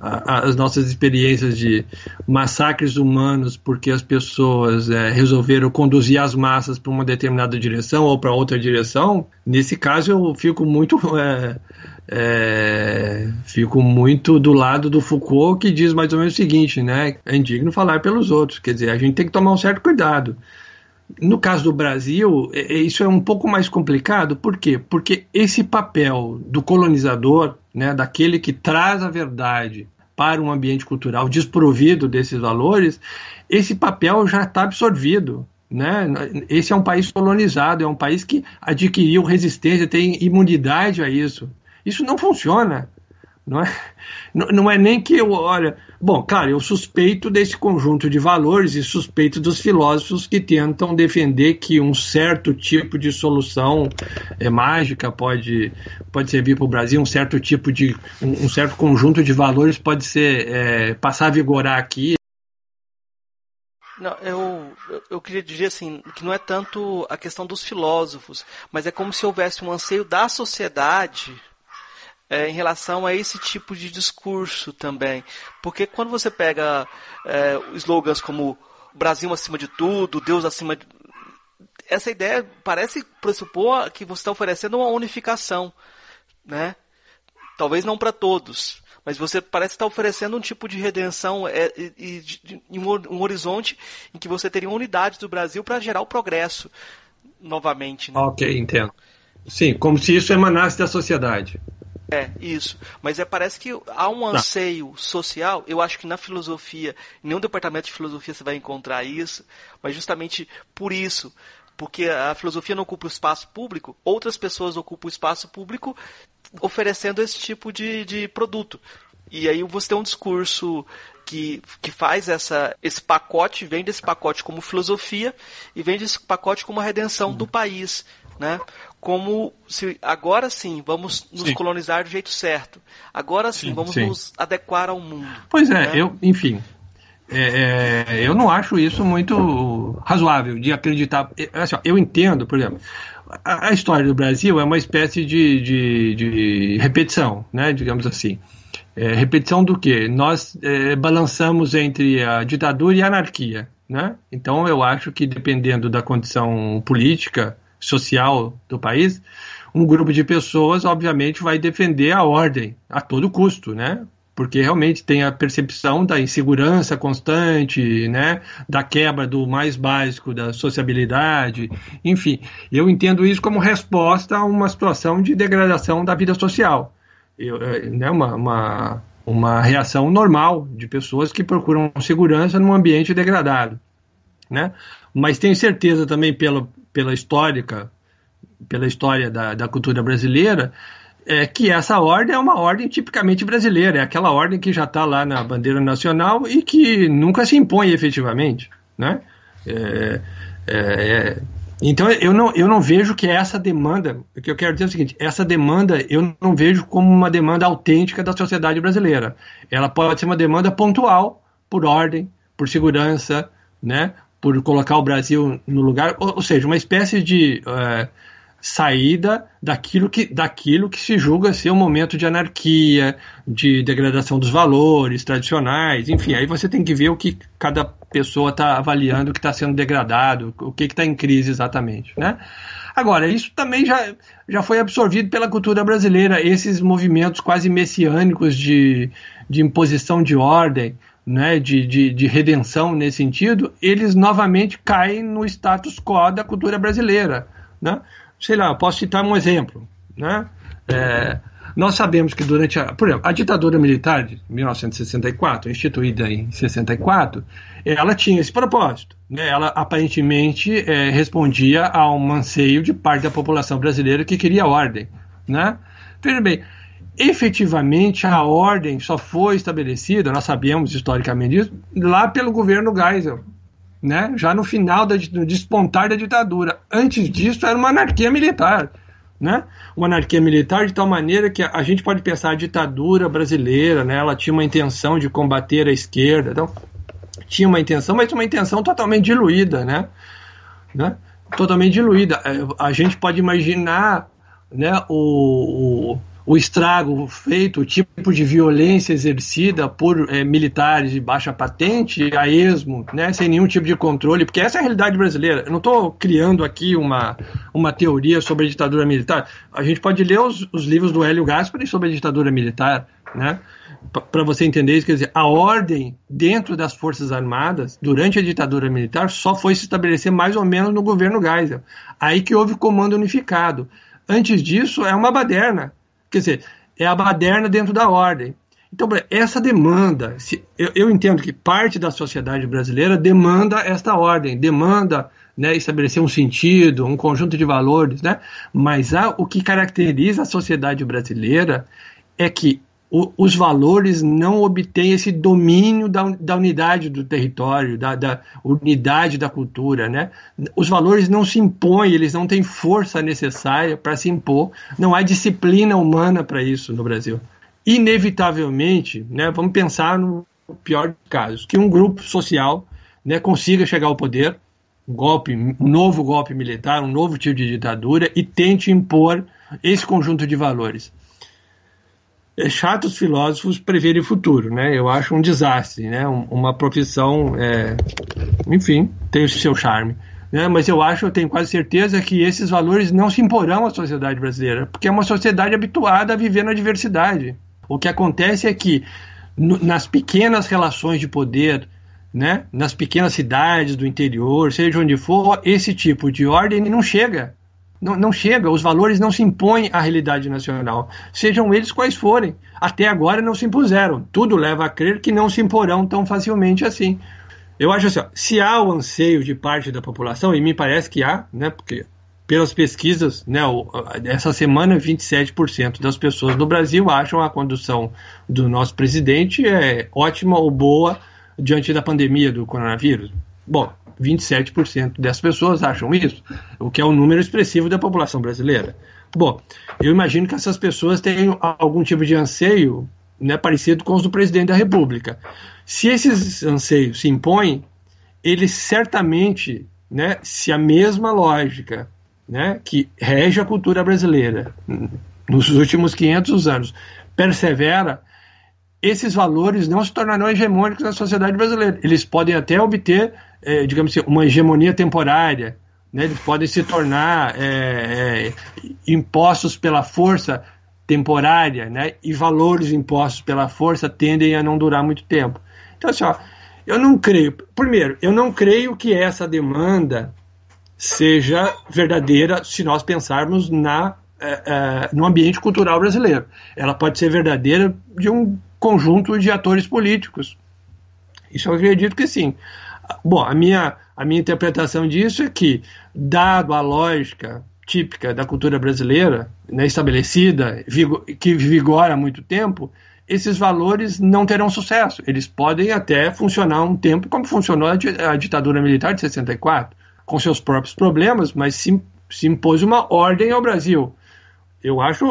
As nossas experiências de massacres humanos porque as pessoas é, resolveram conduzir as massas para uma determinada direção ou para outra direção. Nesse caso, eu fico muito é, é, fico muito do lado do Foucault que diz mais ou menos o seguinte, né? É indigno falar pelos outros. Quer dizer, a gente tem que tomar um certo cuidado. No caso do Brasil, é, é, isso é um pouco mais complicado, por quê? Porque esse papel do colonizador, né, daquele que traz a verdade para um ambiente cultural desprovido desses valores, esse papel já está absorvido. Né? Esse é um país colonizado, é um país que adquiriu resistência, tem imunidade a isso. Isso não funciona. Não é, não é nem que eu olha, bom, cara, eu suspeito desse conjunto de valores e suspeito dos filósofos que tentam defender que um certo tipo de solução é, mágica pode, pode servir para o Brasil, um certo tipo de um, um, certo conjunto de valores pode ser é, passar a vigorar aqui. Não, eu, eu queria dizer assim, que não é tanto a questão dos filósofos, mas é como se houvesse um anseio da sociedade é, em relação a esse tipo de discurso também. Porque quando você pega é, slogans como Brasil acima de tudo, Deus acima de. Essa ideia parece pressupor que você está oferecendo uma unificação. Né? Talvez não para todos, mas você parece estar oferecendo um tipo de redenção é, e, de, de, um, horizonte em que você teria unidade do Brasil para gerar o progresso novamente. Né? Ok, entendo. Sim, como se isso emanasse da sociedade. É, isso. Mas é, parece que há um anseio social, eu acho que na filosofia, em nenhum departamento de filosofia você vai encontrar isso, mas justamente por isso, porque a filosofia não ocupa o espaço público, outras pessoas ocupam o espaço público oferecendo esse tipo de, de produto. E aí você tem um discurso que, que faz essa, esse pacote, vende esse pacote como filosofia e vende esse pacote como a redenção do uhum. país. Né? como se agora sim vamos nos sim. colonizar do jeito certo. Agora sim, sim vamos sim. nos adequar ao mundo. Pois é, né? eu, enfim. É, é, eu não acho isso muito razoável de acreditar. É, assim, eu entendo, por exemplo, a, a história do Brasil é uma espécie de, de, de repetição, né, digamos assim. É, repetição do que? Nós é, balançamos entre a ditadura e a anarquia. Né? Então, eu acho que dependendo da condição política, social do país, um grupo de pessoas, obviamente, vai defender a ordem a todo custo, né? Porque realmente tem a percepção da insegurança constante, né? Da quebra do mais básico, da sociabilidade, enfim. Eu entendo isso como resposta a uma situação de degradação da vida social. Eu, eh, né, uma, uma, uma reação normal de pessoas que procuram segurança num ambiente degradado. Né? Mas tenho certeza também, pelo, pela histórica, pela história da, da cultura brasileira, é que essa ordem é uma ordem tipicamente brasileira, é aquela ordem que já está lá na bandeira nacional e que nunca se impõe efetivamente, né? É, é, é, então eu não, eu não vejo que essa demanda, o que eu quero dizer é o seguinte, essa demanda eu não vejo como uma demanda autêntica da sociedade brasileira. Ela pode ser uma demanda pontual, por ordem, por segurança, né? por colocar o Brasil no lugar, ou, ou seja, uma espécie de é, saída daquilo que, daquilo que se julga ser um momento de anarquia, de degradação dos valores tradicionais, enfim, aí você tem que ver o que cada pessoa está avaliando, o que está sendo degradado, o que está em crise exatamente, né? Agora, isso também já, já foi absorvido pela cultura brasileira, esses movimentos quase messiânicos de, de imposição de ordem, né, de, de, de, redenção nesse sentido, eles novamente caem no status quo da cultura brasileira. Né? Sei lá, posso citar um exemplo. Né? É, nós sabemos que durante a, por exemplo, a ditadura militar de 1964, instituída em 64, ela tinha esse propósito. Né? Ela aparentemente é, respondia a um anseio de parte da população brasileira que queria ordem. Né? Veja bem, efetivamente a ordem só foi estabelecida, nós sabemos historicamente disso, lá pelo governo Geisel, né? já no final da, no despontar da ditadura. Antes disso era uma anarquia militar. Né? Uma anarquia militar de tal maneira que a gente pode pensar a ditadura brasileira, né? ela tinha uma intenção de combater a esquerda, então, tinha uma intenção, mas uma intenção totalmente diluída, né? né? Totalmente diluída. É, a gente pode imaginar né, o, o o estrago feito, o tipo de violência exercida por é, militares de baixa patente, a esmo, né, sem nenhum tipo de controle, porque essa é a realidade brasileira. Eu não estou criando aqui uma, uma teoria sobre a ditadura militar. A gente pode ler os, os livros do Hélio Gaspari sobre a ditadura militar, né? para você entender isso, quer dizer, a ordem dentro das Forças Armadas, durante a ditadura militar, só foi se estabelecer mais ou menos no governo Geisel. Aí que houve comando unificado. Antes disso, é uma baderna. Quer dizer, é a baderna dentro da ordem. Então, essa demanda, se, eu, eu, entendo que parte da sociedade brasileira demanda esta ordem, demanda né, estabelecer um sentido, um conjunto de valores, né? mas há, o que caracteriza a sociedade brasileira é que o, os valores não obtêm esse domínio da, da unidade do território, da, da, unidade da cultura. Né? Os valores não se impõem, eles não têm força necessária para se impor, não há disciplina humana para isso no Brasil. Inevitavelmente, né, vamos pensar no pior caso, que um grupo social né, consiga chegar ao poder, um golpe, um novo golpe militar, um novo tipo de ditadura, e tente impor esse conjunto de valores é chatos filósofos preverem o futuro, né? Eu acho um desastre, né? uma profissão, é... enfim, tem o seu charme. Né? Mas eu acho, eu tenho quase certeza que esses valores não se imporão à sociedade brasileira, porque é uma sociedade habituada a viver na diversidade. O que acontece é que nas pequenas relações de poder, né? nas pequenas cidades do interior, seja onde for, esse tipo de ordem não chega não, não chega, os valores não se impõem à realidade nacional, sejam eles quais forem. Até agora não se impuseram. Tudo leva a crer que não se imporão tão facilmente assim. Eu acho assim, ó, se há o anseio de parte da população, e me parece que há, né, porque pelas pesquisas, né, essa semana 27% das pessoas do Brasil acham a condução do nosso presidente é ótima ou boa diante da pandemia do coronavírus. Bom, 27% das pessoas acham isso, o que é um número expressivo da população brasileira. Bom, eu imagino que essas pessoas tenham algum tipo de anseio né, parecido com os do presidente da República. Se esses anseios se impõem, eles certamente, né, se a mesma lógica né, que rege a cultura brasileira nos últimos 500 anos persevera, esses valores não se tornarão hegemônicos na sociedade brasileira. Eles podem até obter, é, digamos assim, uma hegemonia temporária. Né? Eles podem se tornar é, é, impostos pela força temporária, né? E valores impostos pela força tendem a não durar muito tempo. Então, assim, ó, eu não creio. Primeiro, eu não creio que essa demanda seja verdadeira se nós pensarmos na é, é, no ambiente cultural brasileiro. Ela pode ser verdadeira de um conjunto de atores políticos. Isso eu acredito que sim. Bom, a minha, a minha interpretação disso é que, dado a lógica típica da cultura brasileira, né, estabelecida, vigo, que vigora há muito tempo, esses valores não terão sucesso. Eles podem até funcionar um tempo, como funcionou a, ditadura militar de 64, com seus próprios problemas, mas se, se impôs uma ordem ao Brasil. Eu acho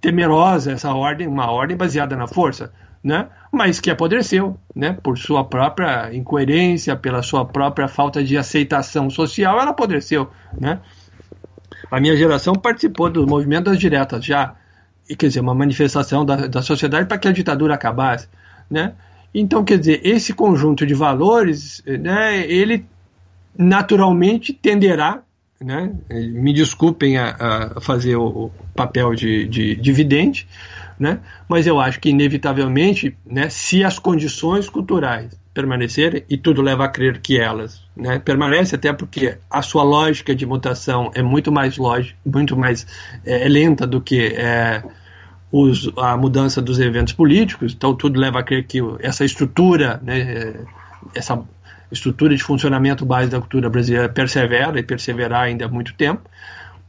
temerosa essa ordem, uma ordem baseada na força né? mas que apodreceu, né? por sua própria incoerência, pela sua própria falta de aceitação social, ela apodreceu. Né? A minha geração participou do movimento das diretas já, quer dizer, uma manifestação da, da sociedade para que a ditadura acabasse. Né? Então, quer dizer, esse conjunto de valores, né, ele naturalmente tenderá, né, me desculpem a, a fazer o, o papel de, de, de vidente, né? mas eu acho que, inevitavelmente, né, se as condições culturais permanecerem, e tudo leva a crer que elas né, permanecem, até porque a sua lógica de mutação é muito mais, lógica, muito mais é, é lenta do que é, os, a mudança dos eventos políticos, então tudo leva a crer que essa estrutura, né, é, essa estrutura de funcionamento base da cultura brasileira persevera e perseverará ainda há muito tempo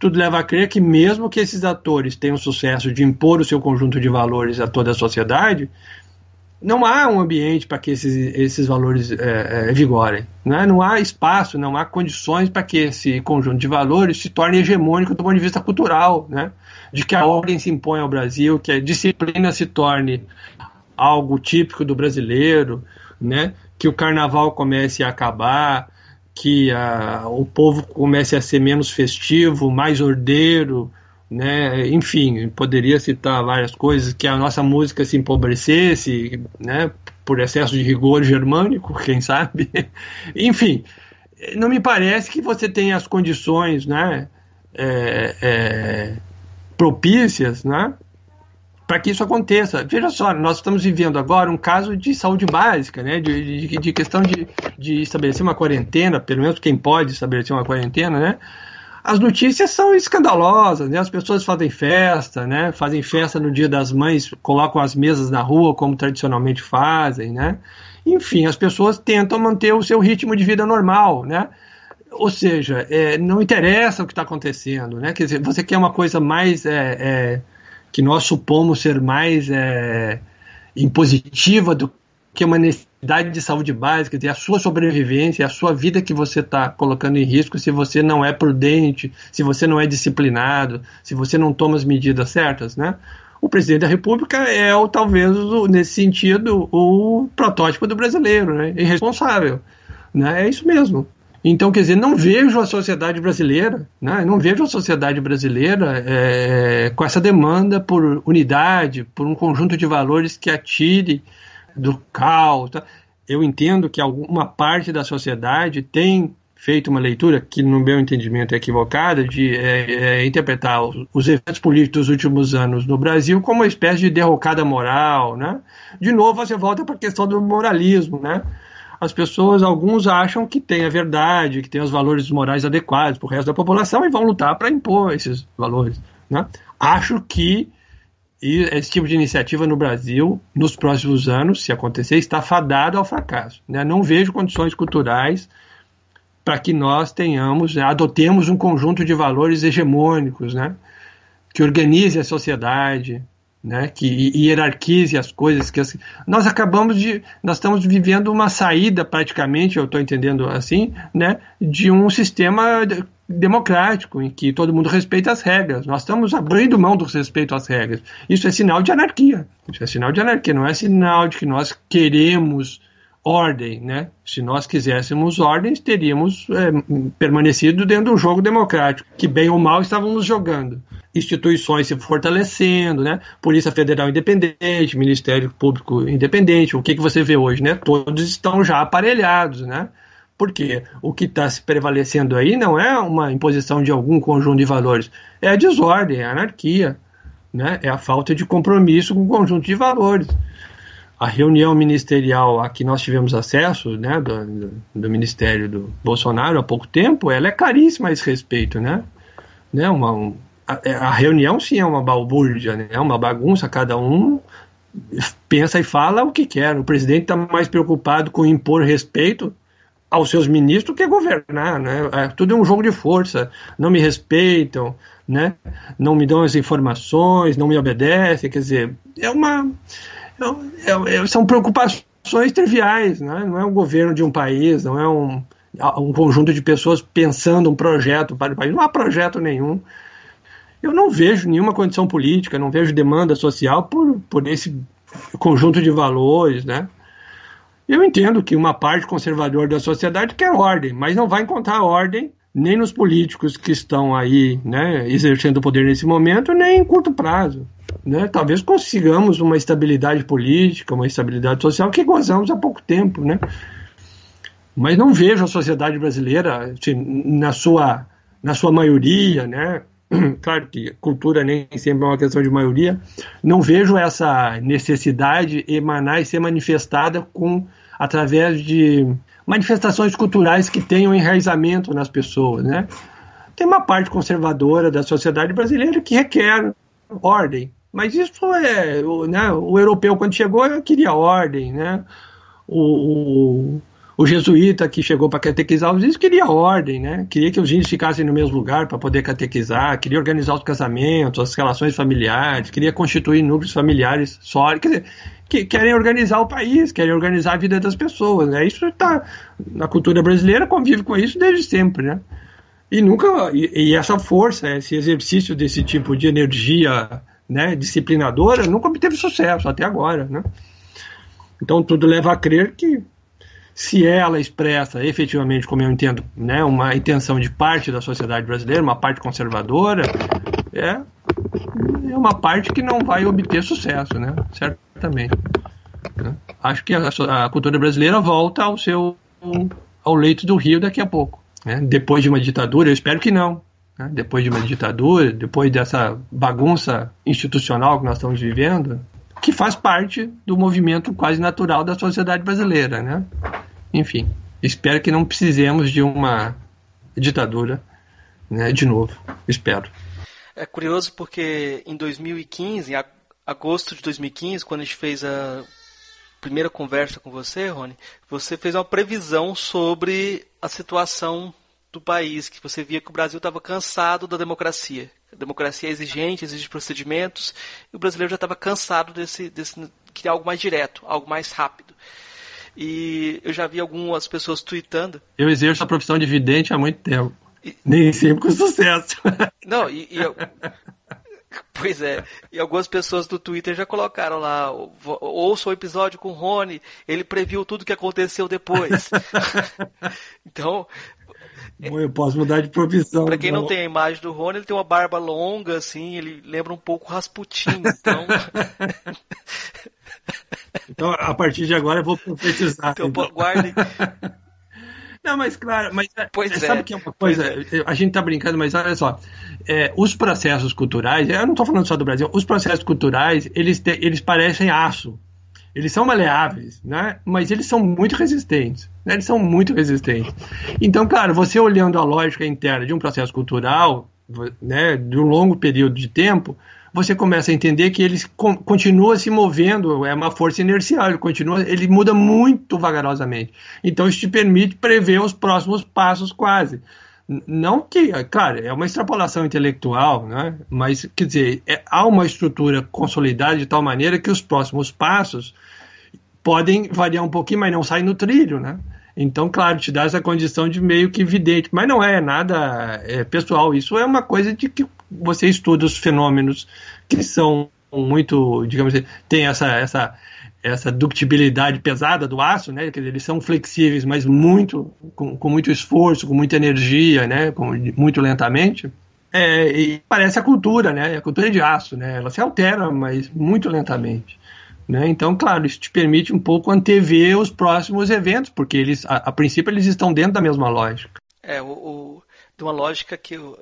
tudo leva a crer que, mesmo que esses atores tenham sucesso de impor o seu conjunto de valores a toda a sociedade, não há um ambiente para que esses, esses valores é, é, vigorem. Né? Não há espaço, não há condições para que esse conjunto de valores se torne hegemônico do ponto de vista cultural, né? de que a ordem se impõe ao Brasil, que a disciplina se torne algo típico do brasileiro, né? que o carnaval comece a acabar, que a, o povo comece a ser menos festivo, mais ordeiro, né? enfim, poderia citar várias coisas, que a nossa música se empobrecesse, né? por excesso de rigor germânico, <laughs> quem sabe? enfim, não me parece que você tenha as condições né? É, é, propícias né? para que isso aconteça. Veja só, nós estamos vivendo agora um caso de saúde básica, né? de, de, de questão de, de estabelecer uma quarentena, pelo menos quem pode estabelecer uma quarentena, né? as notícias são escandalosas, né? As pessoas fazem festa, né? Fazem festa no Dia das Mães, colocam as mesas na rua como tradicionalmente fazem, né? Enfim, as pessoas tentam manter o seu ritmo de vida normal, né? Ou seja, é, não interessa o que está acontecendo, né? Quer dizer, você quer uma coisa mais é, é que nós supomos ser mais é, impositiva do que uma necessidade de saúde básica, quer dizer, a sua sobrevivência, a sua vida que você está colocando em risco se você não é prudente, se você não é disciplinado, se você não toma as medidas certas, né? O presidente da República é, o, talvez, nesse sentido, o protótipo do brasileiro, né? Irresponsável. Né? É isso mesmo. Então, quer dizer, não vejo a sociedade brasileira, né? não vejo a sociedade brasileira é, com essa demanda por unidade, por um conjunto de valores que atire do caos. Tá? Eu entendo que alguma parte da sociedade tem feito uma leitura, que no meu entendimento é equivocada, de é, é, interpretar os, os, eventos políticos dos últimos anos no Brasil como uma espécie de derrocada moral. Né? De novo, você volta para a questão do moralismo, né? as pessoas, alguns acham que tem a verdade, que tem os valores morais adequados para o resto da população e vão lutar para impor esses valores. Né? Acho que esse tipo de iniciativa no Brasil, nos próximos anos, se acontecer, está fadado ao fracasso. Né? Não vejo condições culturais para que nós tenhamos, né, adotemos um conjunto de valores hegemônicos, né, que organize a sociedade, né, que hierarquize as coisas que as, nós acabamos de nós estamos vivendo uma saída praticamente eu estou entendendo assim né, de um sistema democrático em que todo mundo respeita as regras nós estamos abrindo mão do respeito às regras isso é sinal de anarquia isso é sinal de anarquia não é sinal de que nós queremos ordem, né? Se nós quiséssemos ordens, teríamos é, permanecido dentro de um jogo democrático, que bem ou mal estávamos jogando. Instituições se fortalecendo, né? Polícia Federal independente, Ministério Público independente, o que, que você vê hoje, né? Todos estão já aparelhados, né? Porque o que está se prevalecendo aí não é uma imposição de algum conjunto de valores, é a desordem, é a anarquia, né? É a falta de compromisso com o conjunto de valores a reunião ministerial a que nós tivemos acesso, né, do, do, ministério do Bolsonaro há pouco tempo, ela é caríssima a esse respeito, né? né uma, um, a, é, a, reunião sim é uma balbúrdia, né? É uma bagunça, cada um pensa e fala o que quer. O presidente está mais preocupado com impor respeito aos seus ministros que governar, né? É, tudo é um jogo de força. Não me respeitam, né? Não me dão as informações, não me obedecem. Quer dizer, é uma então, é, é, são preocupações triviais, né? não é o governo de um país, não é um, um conjunto de pessoas pensando um projeto para o país, não há projeto nenhum. Eu não vejo nenhuma condição política, não vejo demanda social por, por esse conjunto de valores, né? Eu entendo que uma parte conservadora da sociedade quer ordem, mas não vai encontrar ordem nem nos políticos que estão aí né, exercendo o poder nesse momento, nem em curto prazo né, talvez consigamos uma estabilidade política, uma estabilidade social que gozamos há pouco tempo, né? Mas não vejo a sociedade brasileira assim, na sua na sua maioria, né? <clears throat> Claro que cultura nem sempre é uma questão de maioria. Não vejo essa necessidade emanar e ser manifestada com através de manifestações culturais que tenham enraizamento nas pessoas, né? Tem uma parte conservadora da sociedade brasileira que requer ordem, mas isso é. O, né, o europeu, quando chegou, queria ordem, né? O, o, o jesuíta que chegou para catequizar os índios queria ordem, né? Queria que os índios ficassem no mesmo lugar para poder catequizar, queria organizar os casamentos, as relações familiares, queria constituir núcleos familiares só. Quer dizer, que querem organizar o país, querem organizar a vida das pessoas, né? Isso está. A cultura brasileira convive com isso desde sempre, né? E nunca. E, e essa força, esse exercício desse tipo de energia né, disciplinadora nunca obteve sucesso até agora. Né? Então tudo leva a crer que se ela expressa efetivamente, como eu entendo, né, uma intenção de parte da sociedade brasileira, uma parte conservadora, é, é uma parte que não vai obter sucesso, né? Certamente. Né? Acho que a, a cultura brasileira volta ao seu ao leito do rio daqui a pouco. Né? Depois de uma ditadura, eu espero que não né? depois de uma ditadura, depois dessa bagunça institucional que nós estamos vivendo, que faz parte do movimento quase natural da sociedade brasileira, né? Enfim, espero que não precisemos de uma ditadura né, de novo, espero. É curioso porque em 2015, em agosto de 2015, quando a gente fez a primeira conversa com você, Rony, você fez uma previsão sobre a situação do país, que você via que o Brasil estava cansado da democracia. A democracia é exigente, exige procedimentos, e o brasileiro já estava cansado desse, desse queria é algo mais direto, algo mais rápido. E eu já vi algumas pessoas tweetando. Eu exerço a profissão de vidente há muito tempo. E... Nem sempre com sucesso. <laughs> Não, e, e eu... Pois é, e algumas pessoas do Twitter já colocaram lá, ouça o episódio com o Rony, ele previu tudo o que aconteceu depois. <laughs> então, é. eu posso mudar de profissão. Pra quem não então. tem a imagem do Rony, ele tem uma barba longa, assim, ele lembra um pouco Rasputin, então. <laughs> então, a partir de agora eu vou profetizar. Então, então. guarde. <laughs> Não, mas claro, mas é, pois é, sabe é. que é uma coisa? É. A gente tá brincando, mas olha só, é, os processos culturais, eu não estou falando só do Brasil, os processos culturais, eles, te, eles parecem aço. Eles são maleáveis, né? Mas eles são muito resistentes. Né? Eles são muito resistentes. Então, claro, você olhando a lógica interna de um processo cultural, né, de um longo período de tempo, você começa a entender que ele continua se movendo, é uma força inercial, ele continua, ele muda muito vagarosamente. Então isso te permite prever os próximos passos quase não que, claro, é uma extrapolação intelectual, né? mas quer dizer, é, há uma estrutura consolidada de tal maneira que os próximos passos podem variar um pouquinho, mas não saem no trilho, né? Então, claro, te dá essa condição de meio que evidente, mas não é nada é, pessoal. Isso é uma coisa de que você estuda os fenômenos que são muito, digamos assim, tem essa, essa essa ductibilidade pesada do aço, né? Quer dizer, eles são flexíveis, mas muito com, com muito esforço, com muita energia, né? Com, muito lentamente. É, e parece a cultura, né? A cultura de aço, né? Ela se altera, mas muito lentamente. Né? Então, claro, isso te permite um pouco antever os próximos eventos, porque eles, a, a princípio, eles estão dentro da mesma lógica. É, o, o de uma lógica que eu,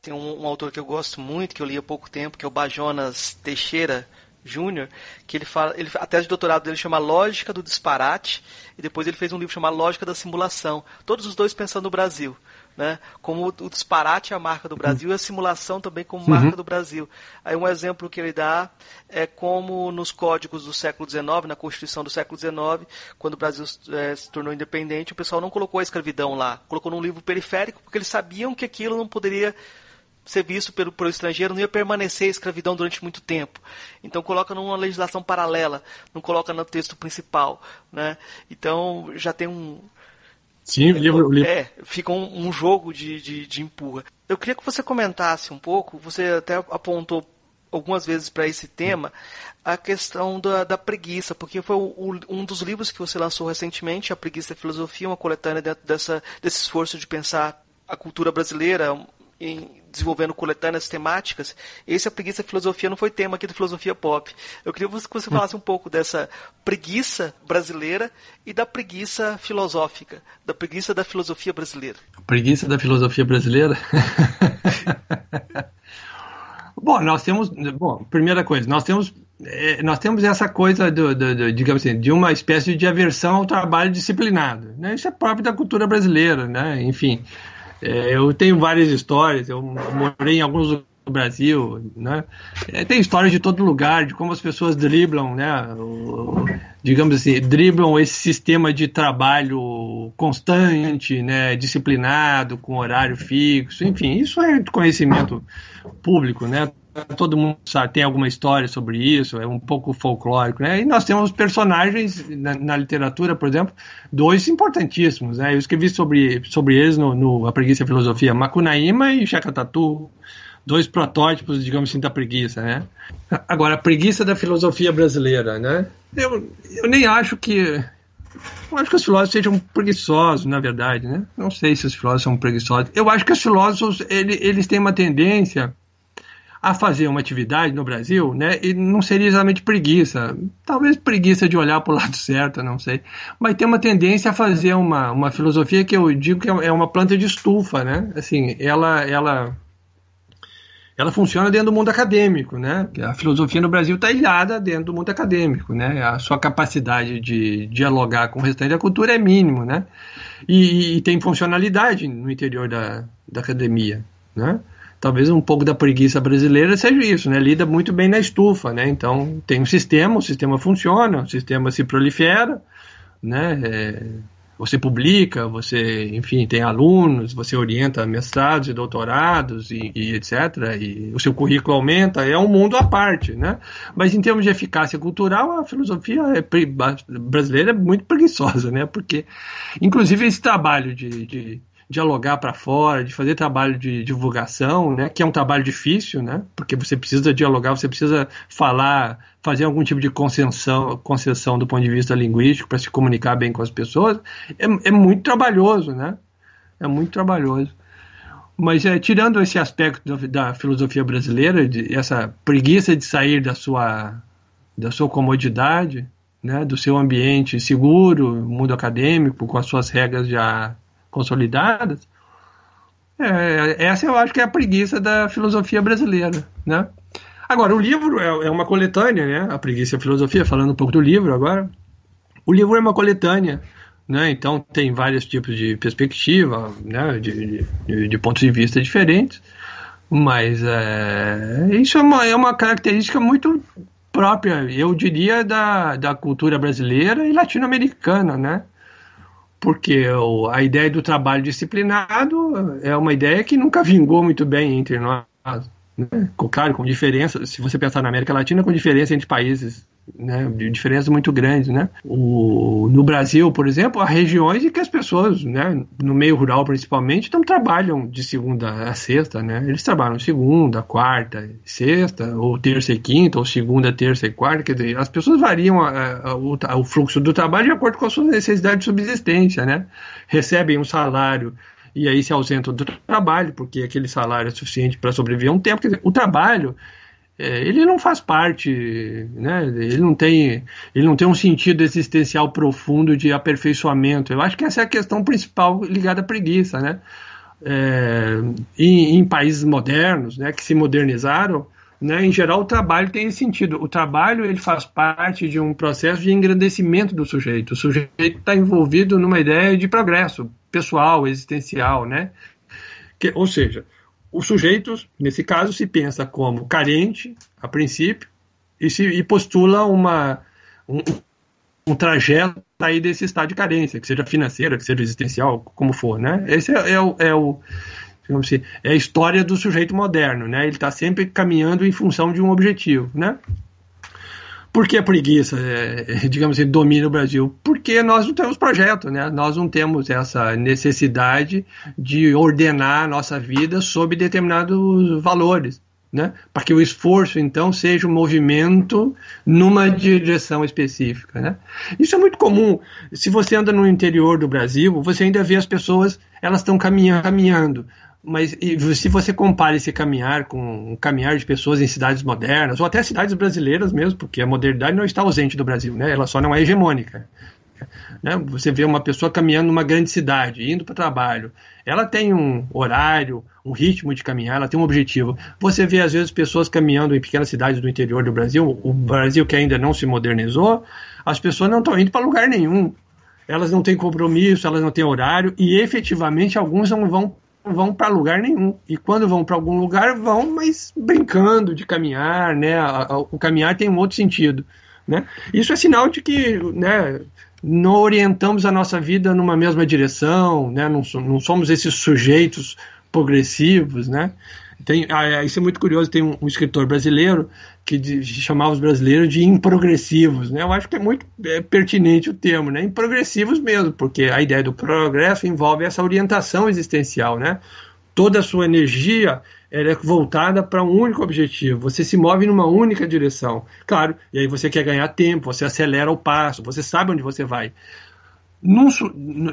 tem um, um, autor que eu gosto muito, que eu li há pouco tempo, que é o Bajonas Teixeira, Júnior, que ele fala, ele, a tese de doutorado dele chama Lógica do Disparate, e depois ele fez um livro chamado Lógica da Simulação, todos os dois pensando no Brasil. Né? Como o disparate é a marca do Brasil e a simulação também como uhum. marca uhum. do Brasil. Aí um exemplo que ele dá é como nos códigos do século XIX, na Constituição do século XIX, quando o Brasil é, se tornou independente, o pessoal não colocou a escravidão lá, colocou num livro periférico porque eles sabiam que aquilo não poderia ser visto pelo, pelo estrangeiro não ia permanecer a escravidão durante muito tempo. Então coloca numa legislação paralela, não coloca no texto principal, né? Então já tem um Sim, é, livro, livro. É, fica um, um jogo de, de, de empurra. Eu queria que você comentasse um pouco, você até apontou algumas vezes para esse tema a questão da, da preguiça, porque foi o, o, um dos livros que você lançou recentemente, A Preguiça e a Filosofia, uma coletânea dentro dessa, desse esforço de pensar a cultura brasileira em, desenvolvendo coletâneas temáticas, esse A Preguiça Filosofia não foi tema aqui do Filosofia Pop. Eu queria que você hum. falasse um pouco dessa preguiça brasileira e da preguiça filosófica, da preguiça da filosofia brasileira. preguiça da filosofia brasileira? <laughs> bom, nós temos. Bom, primeira coisa, nós temos. É, nós temos essa coisa, do, do, do, digamos assim, de uma espécie de aversão ao trabalho disciplinado. Né? Isso é próprio da cultura brasileira, né? enfim. É, eu tenho várias histórias, eu morei em alguns lugares do Brasil, né? É, tem histórias de todo lugar, de como as pessoas driblam, né? O, digamos assim, driblam esse sistema de trabalho constante, né? Disciplinado, com horário fixo, enfim, isso é conhecimento público, né? todo mundo sabe, tem alguma história sobre isso, é um pouco folclórico, né? E nós temos personagens na, na literatura, por exemplo, dois importantíssimos, né? Eu escrevi sobre, sobre eles no, no A Preguiça e a Filosofia, Macunaíma e Chacatatu, dois protótipos, digamos assim, da preguiça, né? Agora, a preguiça da filosofia brasileira, né? Eu, eu nem acho que... Eu acho que os filósofos sejam preguiçosos, na verdade, né? Não sei se os filósofos são preguiçosos. Eu acho que os filósofos, ele, eles têm uma tendência a fazer uma atividade no Brasil, né? E não seria exatamente preguiça, talvez preguiça de olhar para o lado <laughs> certo, não sei, mas tem uma tendência a fazer uma, uma filosofia que eu digo que é, é uma planta de estufa, né? Assim, ela ela ela funciona dentro do mundo acadêmico, né? A filosofia no Brasil está ilhada dentro do mundo acadêmico, né? A sua capacidade de dialogar com o restante da cultura é mínimo, né? E, e tem funcionalidade no interior da, da academia, né? talvez um pouco da preguiça brasileira seja isso, né? Lida muito bem na estufa, né? Então tem um sistema, o sistema funciona, o sistema se prolifera, né? É, você publica, você, enfim, tem alunos, você orienta mestrados e doutorados e, e, etc. E o seu currículo aumenta, é um mundo à parte, né? Mas em termos de eficácia cultural, a filosofia é brasileira é muito preguiçosa, né? Porque, inclusive, esse trabalho de, de dialogar para fora, de fazer trabalho de divulgação, né, que é um trabalho difícil, né, porque você precisa dialogar, você precisa falar, fazer algum tipo de concessão, concessão do ponto de vista linguístico para se comunicar bem com as pessoas, é, é, muito trabalhoso, né, é muito trabalhoso. Mas é, tirando esse aspecto da, da filosofia brasileira, de, essa preguiça de sair da sua, da sua comodidade, né, do seu ambiente seguro, mundo acadêmico, com as suas regras já consolidadas, é, essa eu acho que é a preguiça da filosofia brasileira, né? Agora, o livro é, é uma coletânea, né? A preguiça e a filosofia, falando um pouco do livro agora. O livro é uma coletânea, né? Então tem vários tipos de perspectiva, né? De, de, de pontos de vista diferentes, mas é, isso é uma, é uma característica muito própria, eu diria, da, da cultura brasileira e latino-americana, né? porque a ideia do trabalho disciplinado é uma ideia que nunca vingou muito bem entre nós. Né? Claro, com diferença, se você pensar na América Latina, com diferença entre países né, de diferenças muito grandes, né? O, no Brasil, por exemplo, há regiões em que as pessoas, né, no meio rural principalmente, não trabalham de segunda a sexta, né? Eles trabalham segunda, quarta, sexta, ou terça e quinta, ou segunda, terça e quarta, quer dizer, as pessoas variam a, a, a, o fluxo do trabalho de acordo com a sua necessidade de subsistência, né? Recebem um salário e aí se ausentam do trabalho, porque aquele salário é suficiente para sobreviver um tempo. Quer dizer, o trabalho é, ele não faz parte, né? Ele não tem, ele não tem um sentido existencial profundo de aperfeiçoamento. Eu acho que essa é a questão principal ligada à preguiça, né? É, em, em, países modernos, né, que se modernizaram, né, em geral o trabalho tem esse sentido. O trabalho ele faz parte de um processo de engrandecimento do sujeito. O sujeito está envolvido numa ideia de progresso pessoal, existencial, né? Que, ou seja, o sujeito, nesse caso, se pensa como carente, a princípio, e, se, e postula uma, um, um trajeto aí desse estado de carência, que seja financeira, que seja existencial, como for, né? Esse é, é o, é o assim, é a história do sujeito moderno, né? Ele está sempre caminhando em função de um objetivo, né? Por que a preguiça, é, é, digamos assim, domina o Brasil? Porque nós não temos projeto, né? Nós não temos essa necessidade de ordenar a nossa vida sob determinados valores. Né? para que o esforço então seja um movimento numa direção específica. Né? Isso é muito comum. Se você anda no interior do Brasil, você ainda vê as pessoas, elas estão caminhando, caminhando mas se você compara esse caminhar com o caminhar de pessoas em cidades modernas, ou até cidades brasileiras mesmo, porque a modernidade não está ausente do Brasil, né? ela só não é hegemônica. Né? Você vê uma pessoa caminhando numa grande cidade, indo para o trabalho, ela tem um horário, um ritmo de caminhar, ela tem um objetivo. Você vê, às vezes, pessoas caminhando em pequenas cidades do interior do Brasil, o Brasil que ainda não se modernizou, as pessoas não estão indo para lugar nenhum. Elas não têm compromisso, elas não têm horário, e efetivamente alguns não vão não vão para lugar nenhum. E quando vão para algum lugar, vão, mas brincando de caminhar, né? O caminhar tem um outro sentido. Né? Isso é sinal de que né, não orientamos a nossa vida numa mesma direção, né? não, não somos esses sujeitos progressivos. Né? Tem, ah, é, isso é muito curioso, tem um, um escritor brasileiro que de, chamava os brasileiros de improgressivos. Né? Eu acho que é muito é, pertinente o termo, né? improgressivos mesmo, porque a ideia do progresso envolve essa orientação existencial. Né? Toda a sua energia ela é voltada para um único objetivo. Você se move numa única direção. Claro, e aí você quer ganhar tempo, você acelera o passo, você sabe onde você vai. Num,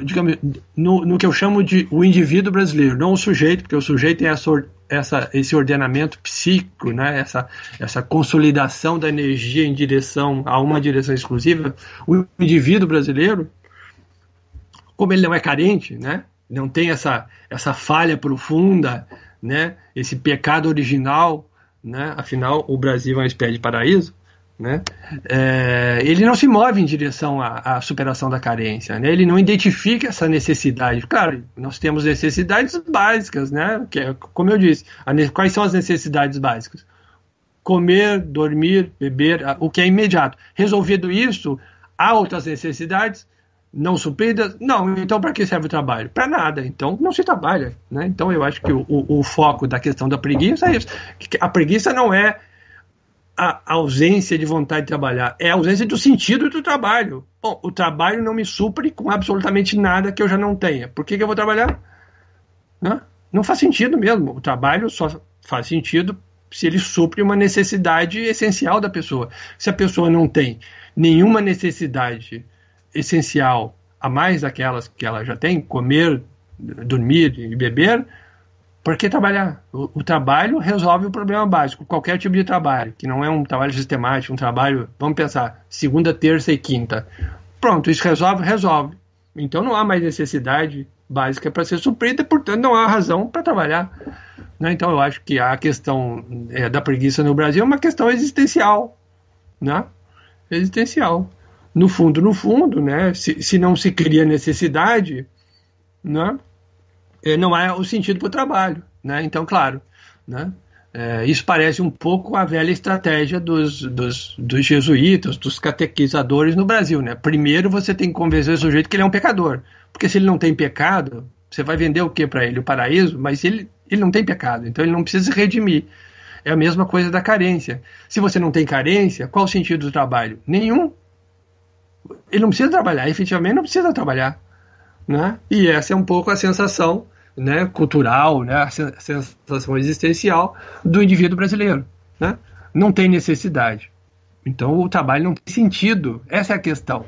digamos, no, no, que eu chamo de o indivíduo brasileiro, não o sujeito, porque o sujeito é a essa essa, esse ordenamento psíquico, né, essa, essa consolidação da energia em direção a uma direção exclusiva, o indivíduo brasileiro, como ele não é carente, né, não tem essa, essa falha profunda, né, esse pecado original, né, afinal o Brasil é uma espécie de paraíso, né? É, ele não se move em direção à, à superação da carência, né? ele não identifica essa necessidade. Claro, nós temos necessidades básicas, né? que é, como eu disse, a, quais são as necessidades básicas? Comer, dormir, beber, o que é imediato. Resolvido isso, há outras necessidades não supridas? Não, então para que serve o trabalho? Para nada, então não se trabalha. Né? Então eu acho que o, o, o foco da questão da preguiça é isso. A preguiça não é a ausência de vontade de trabalhar, é a ausência do sentido do trabalho. Bom, o trabalho não me supre com absolutamente nada que eu já não tenha. Por que, que eu vou trabalhar? Não faz sentido mesmo. O trabalho só faz sentido se ele supre uma necessidade essencial da pessoa. Se a pessoa não tem nenhuma necessidade essencial a mais daquelas que ela já tem, comer, dormir e beber, porque trabalhar? O, o, trabalho resolve o problema básico, qualquer tipo de trabalho, que não é um trabalho sistemático, um trabalho, vamos pensar, segunda, terça e quinta. Pronto, isso resolve? Resolve. Então não há mais necessidade básica para ser suprida, portanto não há razão para trabalhar. Né? Então eu acho que a questão é, da preguiça no Brasil é uma questão existencial. Né? Existencial. No fundo, no fundo, né? se, se não se cria necessidade, né? Eh, não há o sentido para o trabalho. Né? Então, claro, né? É, isso parece um pouco a velha estratégia dos, dos, dos, jesuítas, dos catequizadores no Brasil. Né? Primeiro você tem que convencer o sujeito que ele é um pecador, porque se ele não tem pecado, você vai vender o que para ele? O paraíso? Mas ele, ele não tem pecado, então ele não precisa se redimir. É a mesma coisa da carência. Se você não tem carência, qual o sentido do trabalho? Nenhum. Ele não precisa trabalhar, efetivamente não precisa trabalhar né? E essa é um pouco a sensação né, cultural, né, a sensação existencial do indivíduo brasileiro, né? Não tem necessidade. Então o trabalho não tem sentido. Essa é a questão.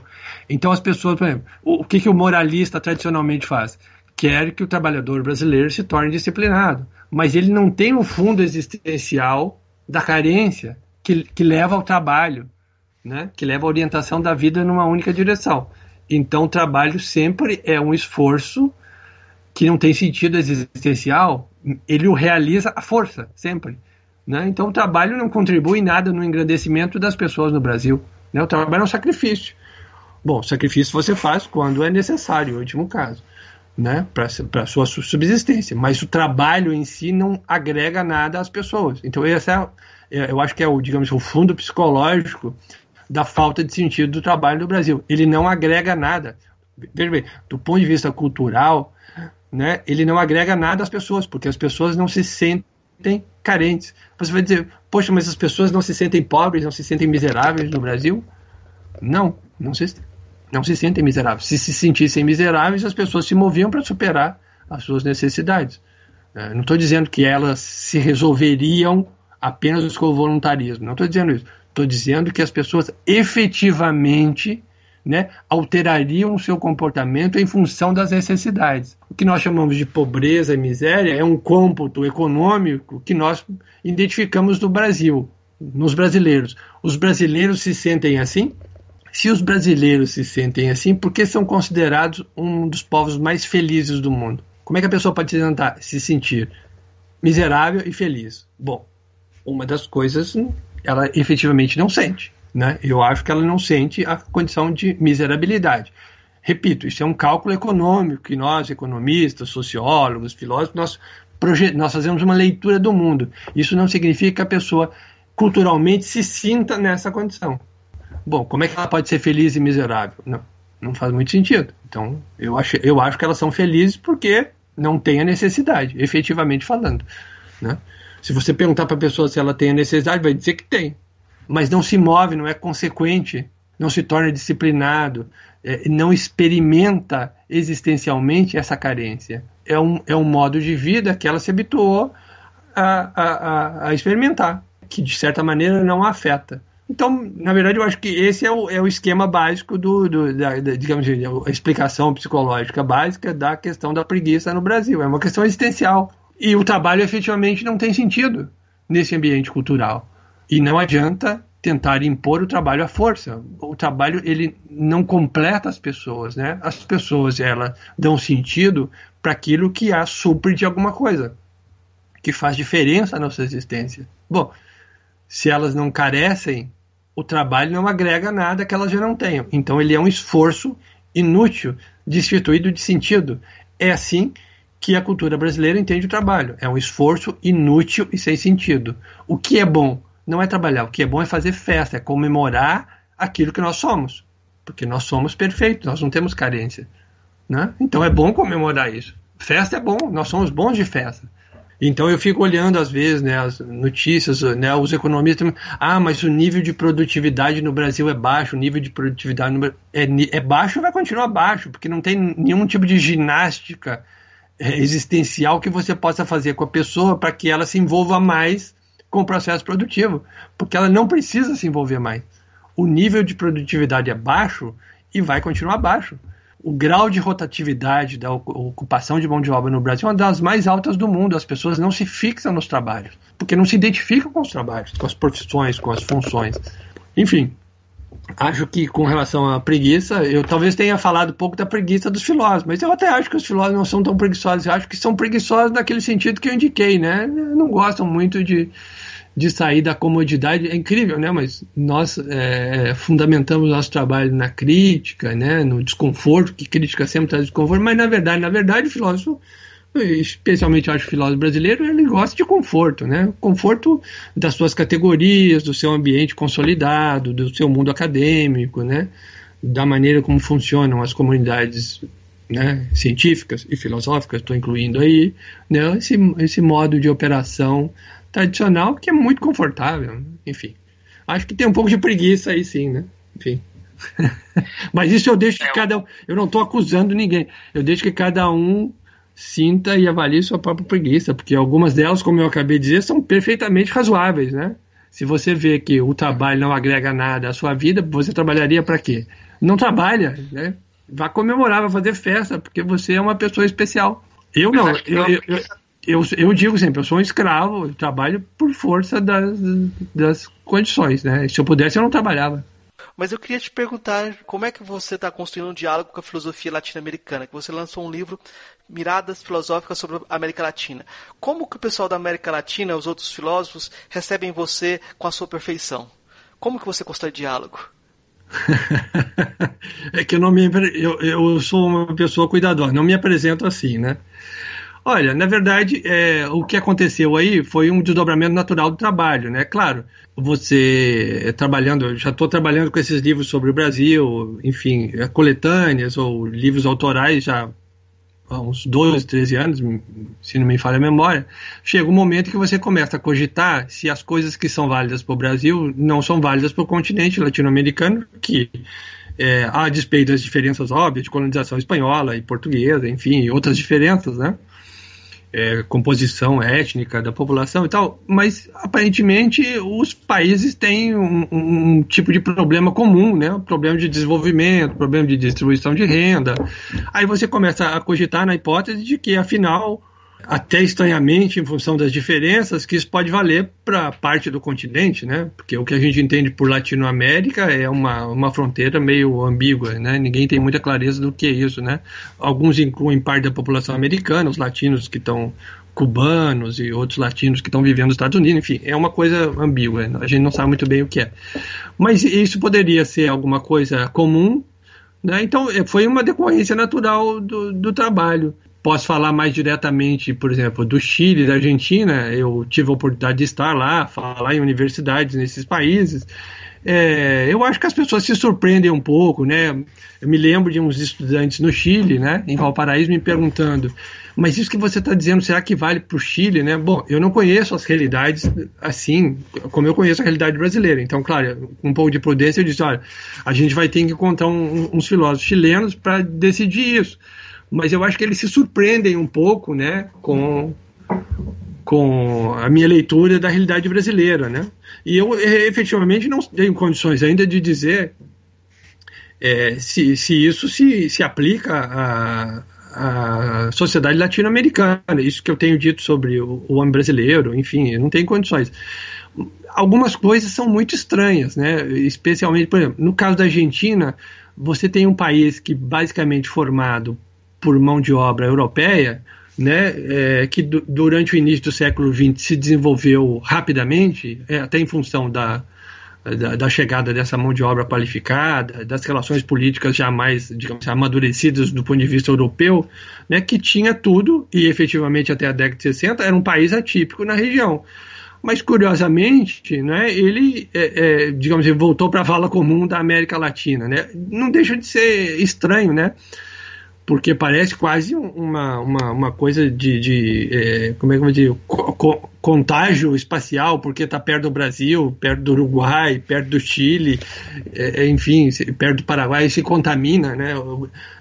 Então as pessoas, por exemplo, o que, que o moralista tradicionalmente faz? Quer que o trabalhador brasileiro se torne disciplinado, mas ele não tem o fundo existencial da carência que, que leva ao trabalho, né? que leva a orientação da vida numa única direção. Então, o trabalho sempre é um esforço que não tem sentido existencial, ele o realiza à força, sempre. Né? Então, o trabalho não contribui em nada no engrandecimento das pessoas no Brasil. Né? O trabalho é um sacrifício. Bom, sacrifício você faz quando é necessário, último caso, né? para a sua subsistência. Mas o trabalho em si não agrega nada às pessoas. Então, esse é, é eu acho que é o, digamos, o fundo psicológico da falta de sentido do trabalho no Brasil. Ele não agrega nada. Veja bem, do ponto de vista cultural, né, ele não agrega nada às pessoas, porque as pessoas não se sentem carentes. Você vai dizer, poxa, mas as pessoas não se sentem pobres, não se sentem miseráveis no Brasil? Não, não se, não se sentem miseráveis. Se se sentissem miseráveis, as pessoas se moviam para superar as suas necessidades. É, não estou dizendo que elas se resolveriam apenas com o voluntarismo, não estou dizendo isso. Estou dizendo que as pessoas efetivamente né, alterariam o seu comportamento em função das necessidades. O que nós chamamos de pobreza e miséria é um cômputo econômico que nós identificamos do Brasil, nos brasileiros. Os brasileiros se sentem assim? Se os brasileiros se sentem assim, por que são considerados um dos povos mais felizes do mundo? Como é que a pessoa pode se, tentar, se sentir miserável e feliz? Bom, uma das coisas ela efetivamente não sente. Né? Eu acho que ela não sente a condição de miserabilidade. Repito, isso é um cálculo econômico que nós, economistas, sociólogos, filósofos, nós, nós fazemos uma leitura do mundo. Isso não significa que a pessoa culturalmente se sinta nessa condição. Bom, como é que ela pode ser feliz e miserável? Não, não faz muito sentido. Então, eu acho, eu acho que elas são felizes porque não tem a necessidade, efetivamente falando. Né? Se você perguntar para a pessoa se ela tem a necessidade, vai dizer que tem. Mas não se move, não é consequente, não se torna disciplinado, é, não experimenta existencialmente essa carência. É um, é um modo de vida que ela se habituou a, a, a experimentar, que de certa maneira não a afeta. Então, na verdade, eu acho que esse é o, é o esquema básico do, do da, da, digamos assim, a explicação psicológica básica da questão da preguiça no Brasil. É uma questão existencial. E o trabalho efetivamente não tem sentido nesse ambiente cultural. E não adianta tentar impor o trabalho à força. O trabalho ele não completa as pessoas, né? As pessoas elas dão sentido para aquilo que a supre de alguma coisa, que faz diferença na nossa existência. Bom, se elas não carecem, o trabalho não agrega nada que elas já não tenham. Então ele é um esforço inútil, destituído de sentido. É assim que que a cultura brasileira entende o trabalho. É um esforço inútil e sem sentido. O que é bom não é trabalhar, o que é bom é fazer festa, é comemorar aquilo que nós somos. Porque nós somos perfeitos, nós não temos carência. Né? Então é bom comemorar isso. Festa é bom, nós somos bons de festa. Então eu fico olhando às vezes né, as notícias, né, os economistas, ah, mas o nível de produtividade no Brasil é baixo, o nível de produtividade no, é, é baixo vai continuar baixo, porque não tem nenhum tipo de ginástica existencial que você possa fazer com a pessoa para que ela se envolva mais com o processo produtivo, porque ela não precisa se envolver mais. O nível de produtividade é baixo e vai continuar baixo. O grau de rotatividade da ocupação de mão de obra no Brasil é uma das mais altas do mundo. As pessoas não se fixam nos trabalhos, porque não se identificam com os trabalhos, com as profissões, com as funções. Enfim, acho que com relação à preguiça, eu talvez tenha falado pouco da preguiça dos filósofos, mas eu até acho que os filósofos não são tão preguiçosos, eu acho que são preguiçosos naquele sentido que eu indiquei, né? Não gostam muito de, de sair da comodidade, é incrível, né? Mas nós é, é fundamentamos nosso trabalho na crítica, né? No desconforto, que crítica sempre traz desconforto, mas na verdade, na verdade, o filósofo especialmente acho o filósofo brasileiro, ele gosta de conforto, né? Conforto das suas categorias, do seu ambiente consolidado, do seu mundo acadêmico, né? Da maneira como funcionam as comunidades né, científicas e filosóficas, estou incluindo aí, né, esse, esse modo de operação tradicional que é muito confortável, enfim. Acho que tem um pouco de preguiça aí sim, né? Enfim. <laughs> Mas isso eu deixo que é, cada um. Eu não estou acusando ninguém. Eu deixo que cada um sinta e avalie sua própria preguiça, porque algumas delas, como eu acabei de dizer, são perfeitamente razoáveis, né? Se você vê que o trabalho não agrega nada à sua vida, você trabalharia para quê? Não trabalha, né? Vá comemorar, vá fazer festa, porque você é uma pessoa especial. Eu não, eu, eu, eu, eu, digo sempre, eu sou um escravo, eu trabalho por força das, das condições, né? Se eu pudesse, eu não trabalhava. Mas eu queria te perguntar como é que você está construindo um diálogo com a filosofia latino-americana, que você lançou um livro miradas filosóficas sobre a América Latina. Como que o pessoal da América Latina, os outros filósofos, recebem você com a sua perfeição? Como que você constrói diálogo? <laughs> é que eu não me eu, eu sou uma pessoa cuidadosa, não me apresento assim, né? Olha, na verdade, é, o que aconteceu aí foi um desdobramento natural do trabalho, né? Claro, você trabalhando, já estou trabalhando com esses livros sobre o Brasil, enfim, é, coletâneas ou livros autorais já há uns 12, 13 anos, se não me falha a memória, chega um momento que você começa a cogitar se as coisas que são válidas para o Brasil não são válidas para o continente latino-americano, que é, a despeito das diferenças óbvias de colonização espanhola e portuguesa, enfim, e outras diferenças, né? é, composição étnica da população e tal, mas aparentemente os países têm um, um, tipo de problema comum, né? Problema de desenvolvimento, problema de distribuição de renda. Aí você começa a cogitar na hipótese de que, afinal, até estranhamente em função das diferenças, que isso pode valer para parte do continente, né? Porque o que a gente entende por Latinoamérica é uma, uma fronteira meio ambígua, né? Ninguém tem muita clareza do que é isso, né? Alguns incluem parte da população americana, os latinos que estão cubanos e outros latinos que estão vivendo nos Estados Unidos, enfim, é uma coisa ambígua, a gente não sabe muito bem o que é. Mas isso poderia ser alguma coisa comum, né? Então é, foi uma decorrência natural do, do trabalho. Posso falar mais diretamente, por exemplo, do Chile, da Argentina. Eu tive a oportunidade de estar lá, falar em universidades nesses países. É, eu acho que as pessoas se surpreendem um pouco, né? Eu me lembro de uns estudantes no Chile, né, em Valparaíso, me perguntando: mas isso que você está dizendo, será que vale para o Chile, né? Bom, eu não conheço as realidades assim como eu conheço a realidade brasileira. Então, claro, com um pouco de prudência, eu disse: olha, a gente vai ter que encontrar um, uns filósofos chilenos para decidir isso mas eu acho que eles se surpreendem um pouco, né, com com a minha leitura da realidade brasileira, né? E eu eh, efetivamente não tenho condições ainda de dizer é, se, se isso se, se aplica a, a sociedade latino-americana. Isso que eu tenho dito sobre o, o homem brasileiro, enfim, não tem condições. Algumas coisas são muito estranhas, né? Especialmente, por exemplo, no caso da Argentina, você tem um país que basicamente formado por mão de obra europeia, né, é, que du durante o início do século XX se desenvolveu rapidamente, é, até em função da, da, da, chegada dessa mão de obra qualificada, das relações políticas já mais, digamos, amadurecidas do ponto de vista europeu, né, que tinha tudo, e efetivamente até a década de 60 era um país atípico na região. Mas, curiosamente, né, ele, é, é, digamos, ele voltou para a vala comum da América Latina. Né? Não deixa de ser estranho, né? porque parece quase uma, uma, uma coisa de, de é, como é que eu vou dizer, contágio espacial, porque está perto do Brasil, perto do Uruguai, perto do Chile, é, é enfim, perto do Paraguai, se contamina, né?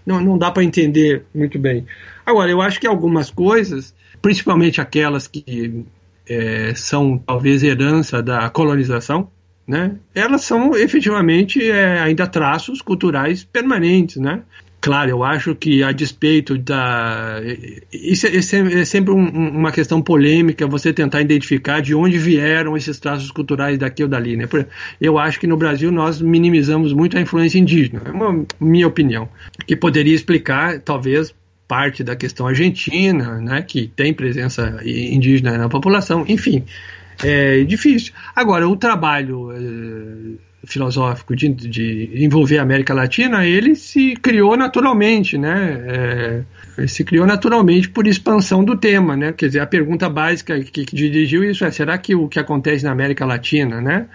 Não, não dá para entender muito bem. Agora, eu acho que algumas coisas, principalmente aquelas que é, são talvez herança da colonização, né? Elas são efetivamente é, ainda traços culturais permanentes, né? Claro, eu acho que a despeito da. É, isso é, é sempre um, uma questão polêmica você tentar identificar de onde vieram esses traços culturais daqui ou dali. Né? Eu acho que no Brasil nós minimizamos muito a influência indígena, é uma minha opinião, que poderia explicar, talvez, parte da questão argentina, né, que tem presença indígena na população, enfim, é difícil. Agora, o trabalho eh, filosófico de, de, envolver a América Latina, ele se criou naturalmente, né? É, se criou naturalmente por expansão do tema, né? Quer dizer, a pergunta básica que, que dirigiu isso é: será que o que acontece na América Latina, né?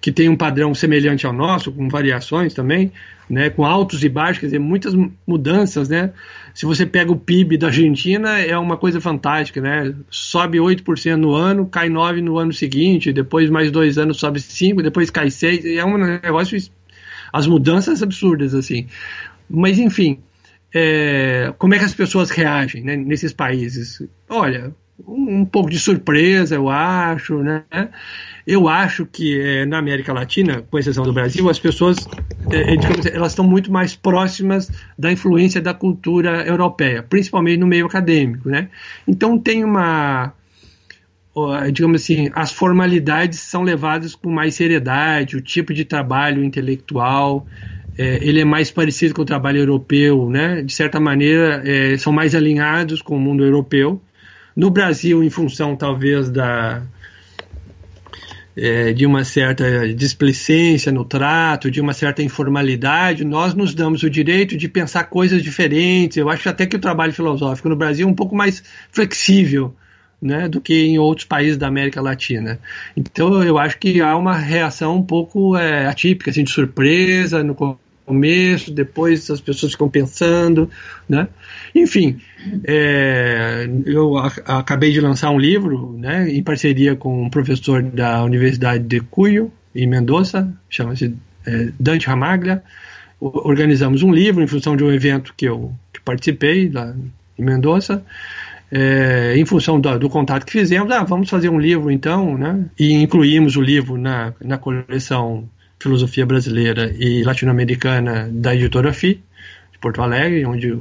Que tem um padrão semelhante ao nosso, com variações também, né? Com altos e baixos, quer dizer, muitas mudanças, né? se você pega o PIB da Argentina, é uma coisa fantástica, né? Sobe 8% no ano, cai 9% no ano seguinte, depois mais dois anos sobe 5%, depois cai 6%, é um negócio, as mudanças absurdas, assim. Mas, enfim, é, como é que as pessoas reagem né, nesses países? Olha, um, um pouco de surpresa, eu acho, né? Eu acho que é, na América Latina, com exceção do Brasil, as pessoas é, digamos, elas estão muito mais próximas da influência da cultura europeia, principalmente no meio acadêmico, né? Então tem uma digamos assim, as formalidades são levadas com mais seriedade, o tipo de trabalho intelectual, é, ele é mais parecido com o trabalho europeu, né? De certa maneira, é, são mais alinhados com o mundo europeu. No Brasil, em função talvez da, é, de uma certa displicência no trato, de uma certa informalidade, nós nos damos o direito de pensar coisas diferentes. Eu acho até que o trabalho filosófico no Brasil é um pouco mais flexível. Né, do que em outros países da América Latina. Então eu acho que há uma reação um pouco é, atípica, assim, de surpresa no começo, depois as pessoas ficam pensando, né? Enfim, é, eu acabei de lançar um livro, né, em parceria com um professor da Universidade de Cuyo, em Mendoza, chama-se é, Dante Ramaglia. Organizamos um livro em função de um evento que eu que participei lá em Mendoza. É, em função do, do, contato que fizemos, ah, vamos fazer um livro então, né? E incluímos o livro na, na coleção Filosofia Brasileira e Latino-Americana da editora FI, de Porto Alegre, onde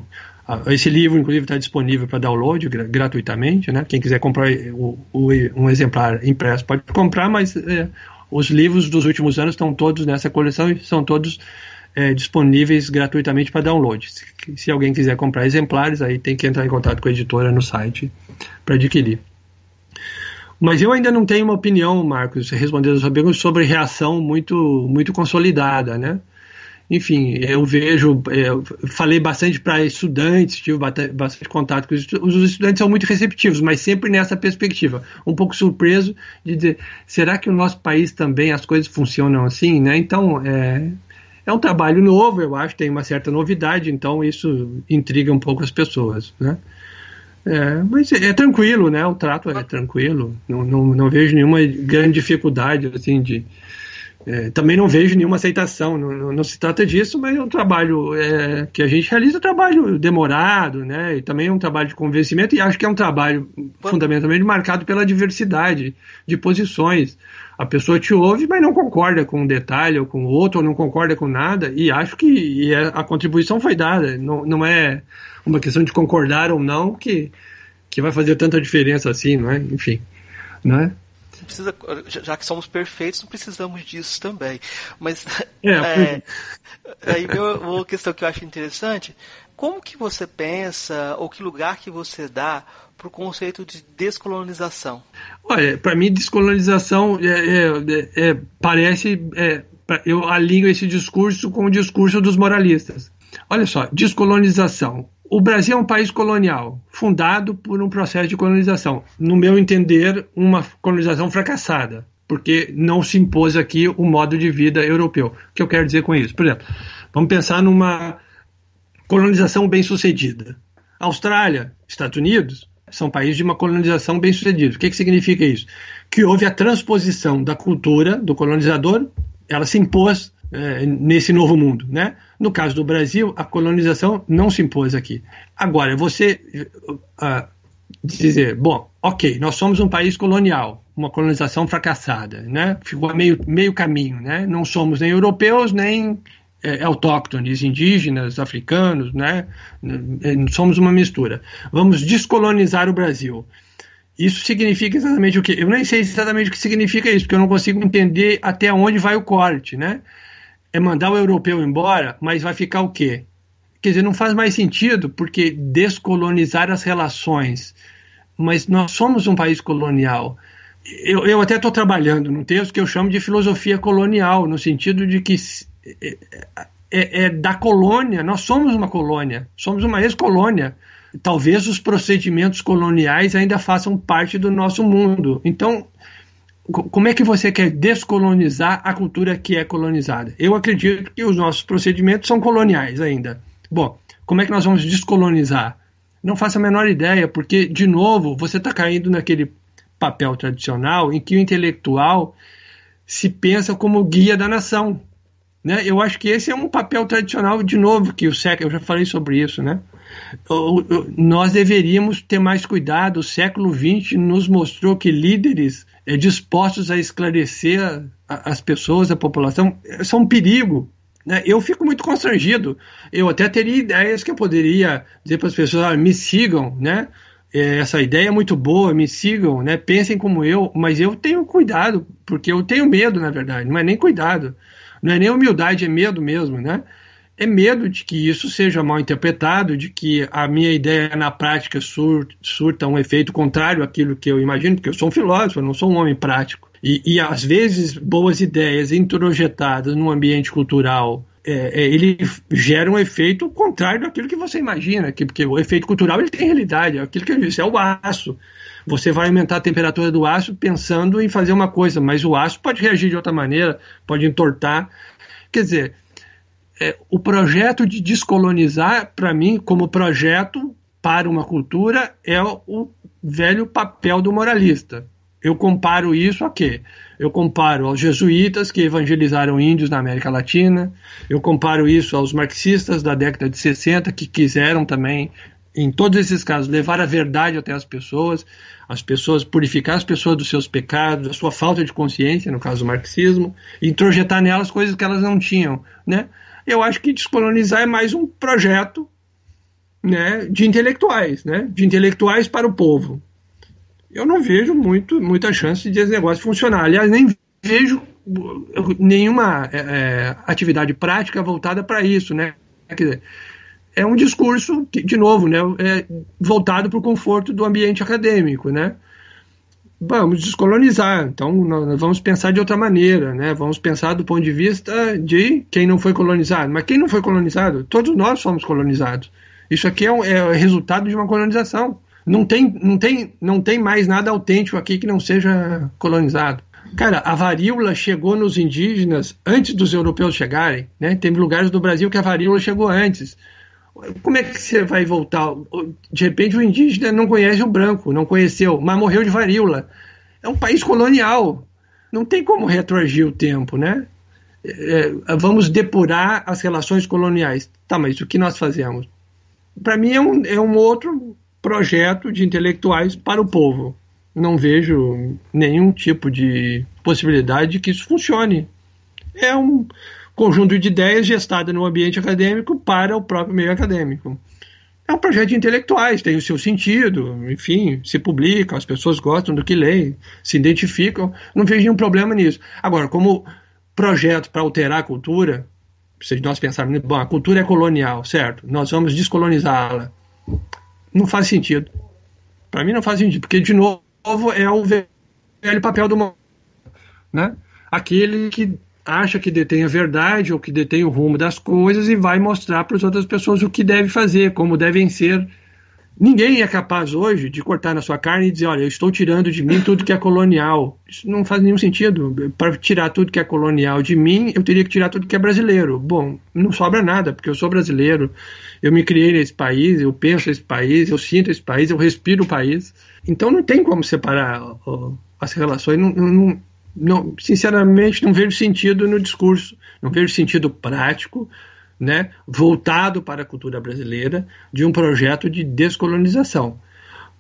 ah, esse livro, inclusive, está disponível para download gratuitamente. Né? Quem quiser comprar eh, o, o, um exemplar impresso pode comprar, mas é, os livros dos últimos anos estão todos nessa coleção e são todos é, disponíveis gratuitamente para download. Se, se, alguém quiser comprar exemplares, aí tem que entrar em contato com a editora no site para adquirir. Mas eu ainda não tenho uma opinião, Marcos, respondendo a sua pergunta, sobre reação muito, muito consolidada, né? enfim, eu vejo, eu é, falei bastante para estudantes, tive bastante contato com os estudantes. Os estudantes são muito receptivos, mas sempre nessa perspectiva. Um pouco surpreso de dizer, será que o no nosso país também as coisas funcionam assim, né? Então, é, é um trabalho novo, eu acho, tem uma certa novidade, então isso intriga um pouco as pessoas, né? É, mas é, é tranquilo, né? O trato é tranquilo, não, não, não vejo nenhuma grande dificuldade, assim, de é, também não vejo nenhuma aceitação, não, não, não, se trata disso, mas é um trabalho é, que a gente realiza, um trabalho demorado, né? E também é um trabalho de convencimento, e acho que é um trabalho fundamentalmente marcado pela diversidade de posições. A pessoa te ouve, mas não concorda com um detalhe ou com outro, ou não concorda com nada, e acho que e é, a contribuição foi dada, não, não é uma questão de concordar ou não que, que vai fazer tanta diferença assim, não é? Enfim, né? precisa, já que somos perfeitos, não precisamos disso também. Mas <laughs> é, é, é. aí uma questão que eu acho interessante, como que você pensa ou que lugar que você dá para o conceito de descolonização? Olha, para mim descolonização é, é, é, é parece é, eu alinho esse discurso com o discurso dos moralistas. Olha só, descolonização o Brasil é um país colonial, fundado por um processo de colonização. No meu entender, uma colonização fracassada, porque não se impôs aqui o modo de vida europeu. O que eu quero dizer com isso? Por exemplo, vamos pensar numa colonização bem-sucedida. Austrália, Estados Unidos, são países de uma colonização bem-sucedida. O que, que significa isso? Que houve a transposição da cultura do colonizador, ela se impôs é, nesse novo mundo, né? No caso do Brasil, a colonização não se impôs aqui. Agora, você uh, dizer, bom, ok, nós somos um país colonial, uma colonização fracassada, né? Ficou a meio, meio caminho, né? Não somos nem europeus, nem é, autóctones, indígenas, africanos, né? Eh, somos uma mistura. Vamos descolonizar o Brasil. Isso significa exatamente o quê? Eu nem sei exatamente o que significa isso, porque eu não consigo entender até onde vai o corte, né? é mandar o europeu embora, mas vai ficar o quê? Quer dizer, não faz mais sentido, porque descolonizar as relações. Mas nós somos um país colonial. Eu, eu até estou trabalhando num texto que eu chamo de filosofia colonial, no sentido de que é, é, é da colônia, nós somos uma colônia, somos uma ex-colônia talvez os procedimentos coloniais ainda façam parte do nosso mundo. Então, como é que você quer descolonizar a cultura que é colonizada? Eu acredito que os nossos procedimentos são coloniais ainda. Bom, como é que nós vamos descolonizar? Não faço a menor ideia, porque, de novo, você está caindo naquele papel tradicional em que o intelectual se pensa como guia da nação. Né? Eu acho que esse é um papel tradicional, de novo, que o século. Eu já falei sobre isso, né? Nós deveríamos ter mais cuidado. O século XX nos mostrou que líderes é, dispostos a esclarecer a, a, as pessoas, a população, são é um perigo. Né? Eu fico muito constrangido. Eu até teria ideias que eu poderia dizer para as pessoas: ah, me sigam, né? É, essa ideia é muito boa, me sigam, né? Pensem como eu, mas eu tenho cuidado, porque eu tenho medo, na verdade. Não é nem cuidado, não é nem humildade, é medo mesmo, né? é medo de que isso seja mal interpretado, de que a minha ideia na prática sur, surta um efeito contrário àquilo que eu imagino, porque eu sou um filósofo, eu não sou um homem prático. E, e às vezes, boas ideias introjetadas num ambiente cultural. É, é ele gera um efeito contrário daquilo que você imagina, que, porque o efeito cultural ele tem realidade, é aquilo que eu disse, é o aço. Você vai aumentar a temperatura do aço pensando em fazer uma coisa, mas o aço pode reagir de outra maneira, pode entortar. Quer dizer, é, o projeto de descolonizar, para mim, como projeto para uma cultura, é o velho papel do moralista. Eu comparo isso a quê? Eu comparo aos jesuítas que evangelizaram índios na América Latina, eu comparo isso aos marxistas da década de 60 que quiseram também, em todos esses casos, levar a verdade até as pessoas, as pessoas purificar as pessoas dos seus pecados, da sua falta de consciência, no caso do marxismo, e introjetar nelas coisas que elas não tinham, né? eu acho que descolonizar é mais um projeto né, de intelectuais, né, de intelectuais para o povo. Eu não vejo muito, muita chance de esse negócio funcionar. Aliás, nem vejo nenhuma é, é atividade prática voltada para isso. Né? Quer dizer, é um discurso, de novo, né, é, voltado para o conforto do ambiente acadêmico. Né? vamos descolonizar, então nós vamos pensar de outra maneira, né? vamos pensar do ponto de vista de quem não foi colonizado. Mas quem não foi colonizado? Todos nós somos colonizados. Isso aqui é, um, é resultado de uma colonização. Não tem, não, tem, não tem mais nada autêntico aqui que não seja colonizado. Cara, a varíola chegou nos indígenas antes dos europeus chegarem. Né? Tem lugares do Brasil que a varíola chegou antes como é que você vai voltar? De repente o indígena não conhece o branco, não conheceu, mas morreu de varíola. É um país colonial. Não tem como retroagir o tempo, né? É, é vamos depurar as relações coloniais. Tá, mas o que nós fazemos? Para mim é um, é um outro projeto de intelectuais para o povo. Não vejo nenhum tipo de possibilidade que isso funcione. É um, conjunto de ideias gestada no ambiente acadêmico para o próprio meio acadêmico. É um projeto de intelectuais, tem o seu sentido, enfim, se publica, as pessoas gostam do que leem, se identificam, não vejo nenhum problema nisso. Agora, como projeto para alterar a cultura, se nós pensarmos, bom, a cultura é colonial, certo? Nós vamos descolonizá-la. Não faz sentido. Para mim não faz sentido, porque de novo é o velho papel do mundo, né? Aquele que acha que detém a verdade ou que detém o rumo das coisas e vai mostrar para as outras pessoas o que deve fazer, como devem ser. Ninguém é capaz hoje de cortar na sua carne e dizer, olha, eu estou tirando de mim tudo que é colonial. Isso não faz nenhum sentido. Para tirar tudo que é colonial de mim, eu teria que tirar tudo que é brasileiro. Bom, não sobra nada, porque eu sou brasileiro. Eu me criei nesse país, eu penso nesse país, eu sinto esse país, eu respiro o país. Então não tem como separar as relações. Não, não, não, sinceramente, não vejo sentido no discurso, não vejo sentido prático, né, voltado para a cultura brasileira, de um projeto de descolonização.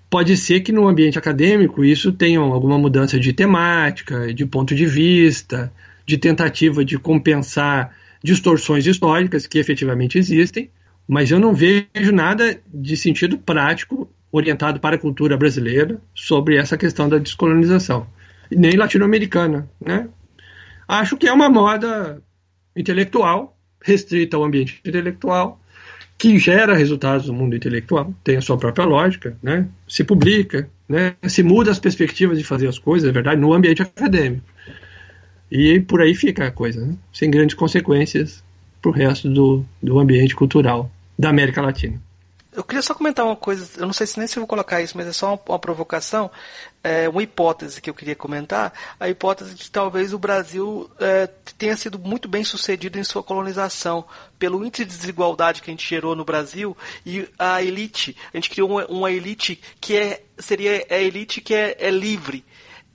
Pode ser que no ambiente acadêmico isso tenha alguma mudança de temática, de ponto de vista, de tentativa de compensar distorções históricas que efetivamente existem, mas eu não vejo nada de sentido prático orientado para a cultura brasileira sobre essa questão da descolonização nem latino-americana. Né? Acho que é uma moda intelectual, restrita ao ambiente intelectual, que gera resultados no mundo intelectual, tem a sua própria lógica, né? se publica, né? se muda as perspectivas de fazer as coisas, é verdade, no ambiente acadêmico. E por aí fica a coisa, né? sem grandes consequências para o resto do, do ambiente cultural da América Latina. Eu queria só comentar uma coisa, eu não sei se nem se vou colocar isso, mas é só uma, uma provocação, é, uma hipótese que eu queria comentar, a hipótese de que talvez o Brasil é, tenha sido muito bem sucedido em sua colonização, pelo índice de desigualdade que a gente gerou no Brasil e a elite, a gente criou uma, uma elite que é, seria é a elite que é, é livre,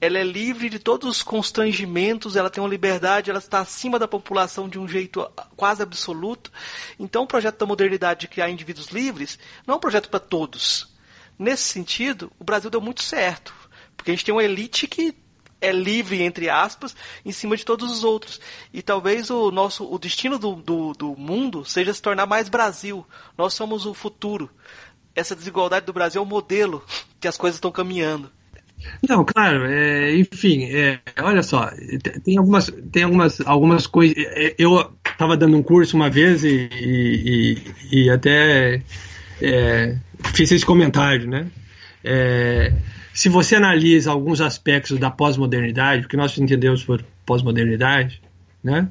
ela é livre de todos os constrangimentos, ela tem uma liberdade, ela está acima da população de um jeito quase absoluto. Então, o projeto da modernidade de criar indivíduos livres não é um projeto para todos. Nesse sentido, o Brasil deu muito certo, porque a gente tem uma elite que é livre, entre aspas, em cima de todos os outros. E talvez o nosso o destino do, do, do mundo seja se tornar mais Brasil. Nós somos o futuro. Essa desigualdade do Brasil é o modelo <laughs> que as coisas estão caminhando. Não, claro, é, enfim, é, olha só, tem algumas, tem algumas, algumas coisas. É, é, eu estava dando um curso uma vez e, e, e até é, fiz esse comentário, né? É, se você analisa alguns aspectos da pós-modernidade, o que nós entendemos por pós-modernidade, né?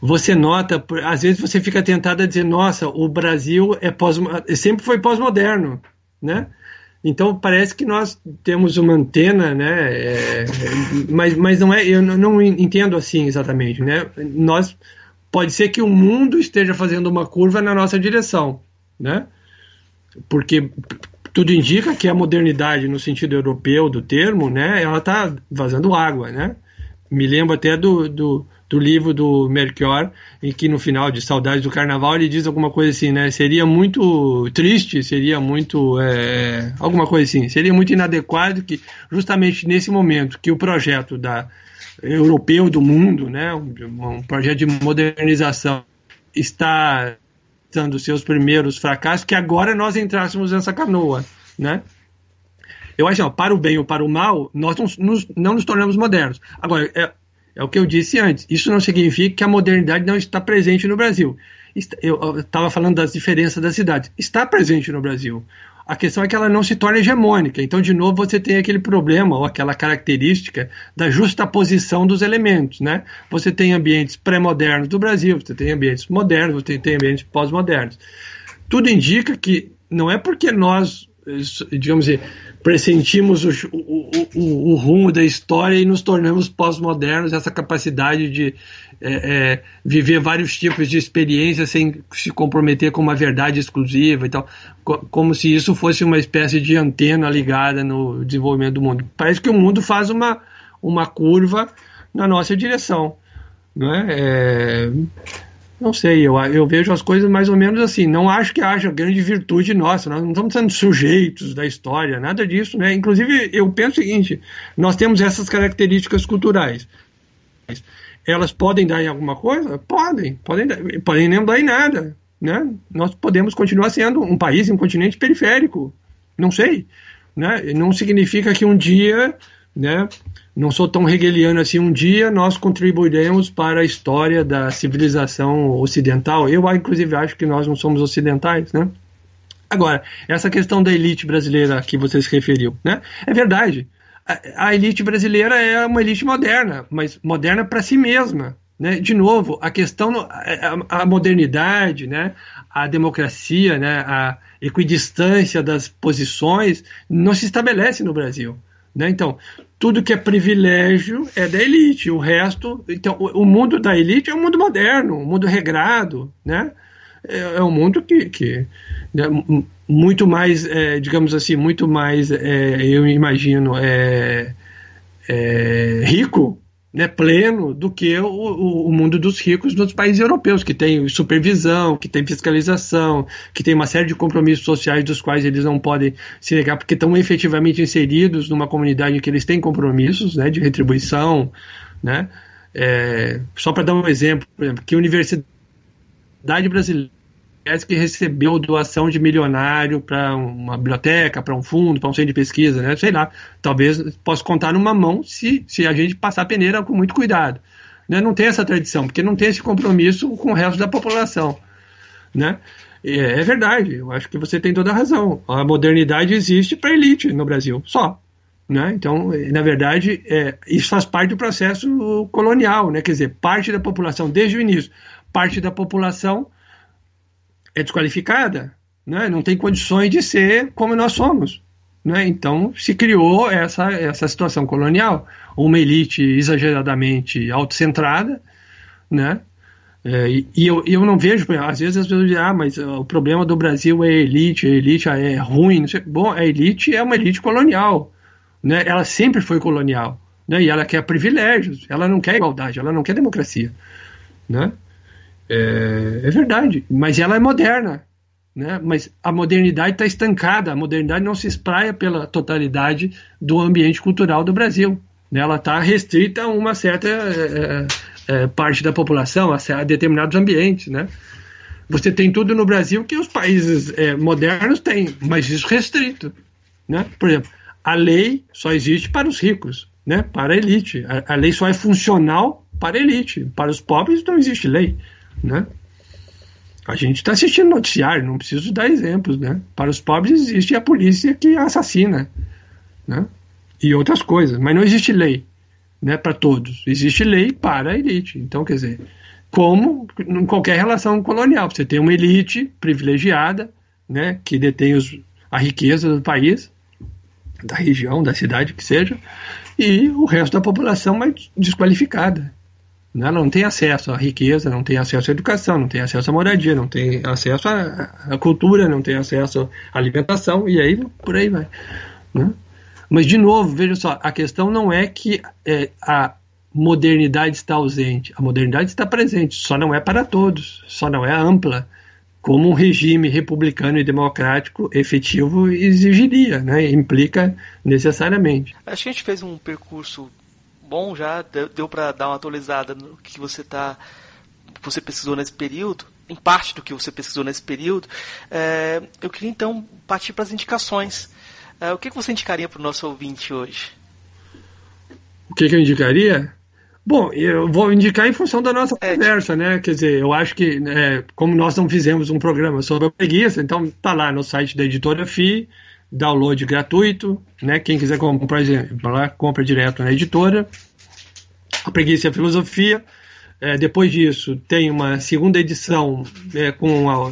você nota, às vezes você fica tentado a dizer, nossa, o Brasil é pós, sempre foi pós-moderno, né? Então parece que nós temos uma antena, né? É, mas, mas não é, eu não entendo assim exatamente, né? Nós pode ser que o mundo esteja fazendo uma curva na nossa direção, né? Porque tudo indica que a modernidade, no sentido europeu do termo, né? Ela está vazando água, né? Me lembro até do, do do livro do Melchior, em que no final de Saudades do Carnaval ele diz alguma coisa assim, né? Seria muito triste, seria muito. É, alguma coisa assim, seria muito inadequado que, justamente nesse momento que o projeto da europeu do mundo, né, um, um projeto de modernização está dando seus primeiros fracassos, que agora nós entrássemos nessa canoa, né? Eu acho, assim, ó, para o bem ou para o mal, nós não nos, não nos tornamos modernos. Agora, é, é o que eu disse antes. Isso não significa que a modernidade não está presente no Brasil. Eu estava falando das diferenças das cidades. Está presente no Brasil. A questão é que ela não se torna hegemônica. Então, de novo, você tem aquele problema ou aquela característica da justaposição dos elementos. Né? Você tem ambientes pré-modernos do Brasil, você tem ambientes modernos, você tem ambientes pós-modernos. Tudo indica que não é porque nós digamos assim, pressentimos o, o, o, o, rumo da história e nos tornamos pós-modernos, essa capacidade de é, é, viver vários tipos de experiências sem se comprometer com uma verdade exclusiva e tal, co como se isso fosse uma espécie de antena ligada no desenvolvimento do mundo. Parece que o mundo faz uma, uma curva na nossa direção. Não né? é? é não sei, eu, eu vejo as coisas mais ou menos assim. Não acho que haja grande virtude nossa, nós não estamos sendo sujeitos da história, nada disso, né? Inclusive, eu penso o seguinte: nós temos essas características culturais. Elas podem dar em alguma coisa? Podem, podem, podem nem dar em nada, né? Nós podemos continuar sendo um país, um continente periférico, não sei, né? Não significa que um dia, né? não sou tão hegeliano assim. Um dia nós contribuiremos para a história da civilização ocidental. Eu, inclusive, acho que nós não somos ocidentais, né? Agora, essa questão da elite brasileira a que você se referiu, né? É verdade. A, a elite brasileira é uma elite moderna, mas moderna para si mesma. Né? De novo, a questão, a, a modernidade, né? a democracia, né? a equidistância das posições não se estabelece no Brasil. Né? Então, tudo que é privilégio é da elite. O resto, então, o, o mundo da elite é um mundo moderno, um mundo regrado, né? É, é um mundo que, que né, muito mais, é, digamos assim, muito mais, é, eu imagino, é, é rico né, pleno do que o, o, o, mundo dos ricos dos países europeus, que tem supervisão, que tem fiscalização, que tem uma série de compromissos sociais dos quais eles não podem se negar, porque estão efetivamente inseridos numa comunidade em que eles têm compromissos né, de retribuição. Né? É, só para dar um exemplo, por exemplo, que universidade brasileira parece que recebeu doação de milionário para uma biblioteca, para um fundo, para um centro de pesquisa, né? Sei lá. Talvez possa contar numa mão se, se a gente passar a peneira com muito cuidado. Né? Não tem essa tradição, porque não tem esse compromisso com o resto da população, né? É, é verdade, eu acho que você tem toda a razão. A modernidade existe para elite no Brasil, só. Né? Então, na verdade, é, isso faz parte do processo colonial, né? quer dizer, parte da população, desde o início, parte da população é desqualificada, né? não tem condições de ser como nós somos. Né? Então se criou essa, essa situação colonial, uma elite exageradamente autocentrada, né? É, e, eu, eu não vejo, às vezes as pessoas dizem, ah, mas ah, o problema do Brasil é a elite, a elite é, é ruim. Bom, a elite é uma elite colonial, né? ela sempre foi colonial, né? e ela quer privilégios, ela não quer igualdade, ela não quer democracia. Né? É, é verdade, mas ela é moderna, né? Mas a modernidade está estancada, a modernidade não se espraia pela totalidade do ambiente cultural do Brasil. Né? Ela está restrita a uma certa é, é, é parte da população, a, determinados ambientes, né? Você tem tudo no Brasil que os países é, modernos têm, mas isso restrito, né? Por exemplo, a lei só existe para os ricos, né? Para a elite. A, a lei só é funcional para a elite. Para os pobres não existe lei né? A gente está assistindo noticiário, não preciso dar exemplos, né? Para os pobres existe a polícia que assassina, né? E outras coisas, mas não existe lei, né? Para todos, existe lei para a elite. Então, quer dizer, como em qualquer relação colonial, você tem uma elite privilegiada, né? Que detém os, a riqueza do país, da região, da cidade que seja, e o resto da população é desqualificada, né, não tem acesso à riqueza, não tem acesso à educação, não tem acesso à moradia, não tem acesso à, à cultura, não tem acesso à alimentação, e aí por aí vai. Né? Mas, de novo, veja só, a questão não é que é, a modernidade está ausente, a modernidade está presente, só não é para todos, só não é ampla, como um regime republicano e democrático efetivo exigiria, né? implica necessariamente. Acho que a gente fez um percurso bom já, deu para dar uma atualizada no que você tá, você pesquisou nesse período, em parte do que você pesquisou nesse período. É, eu queria então partir para as indicações. É, o que, que você indicaria para o nosso ouvinte hoje? O que, que eu indicaria? Bom, eu vou indicar em função da nossa é, tipo- conversa, né? Quer dizer, eu acho que, é, como nós não fizemos um programa sobre a preguiça, então tá lá no site da editora FI, download gratuito, né? Quem quiser comprar, compra direto na editora. A Preguiça e a Filosofia. É, depois disso, tem uma segunda edição é, com a,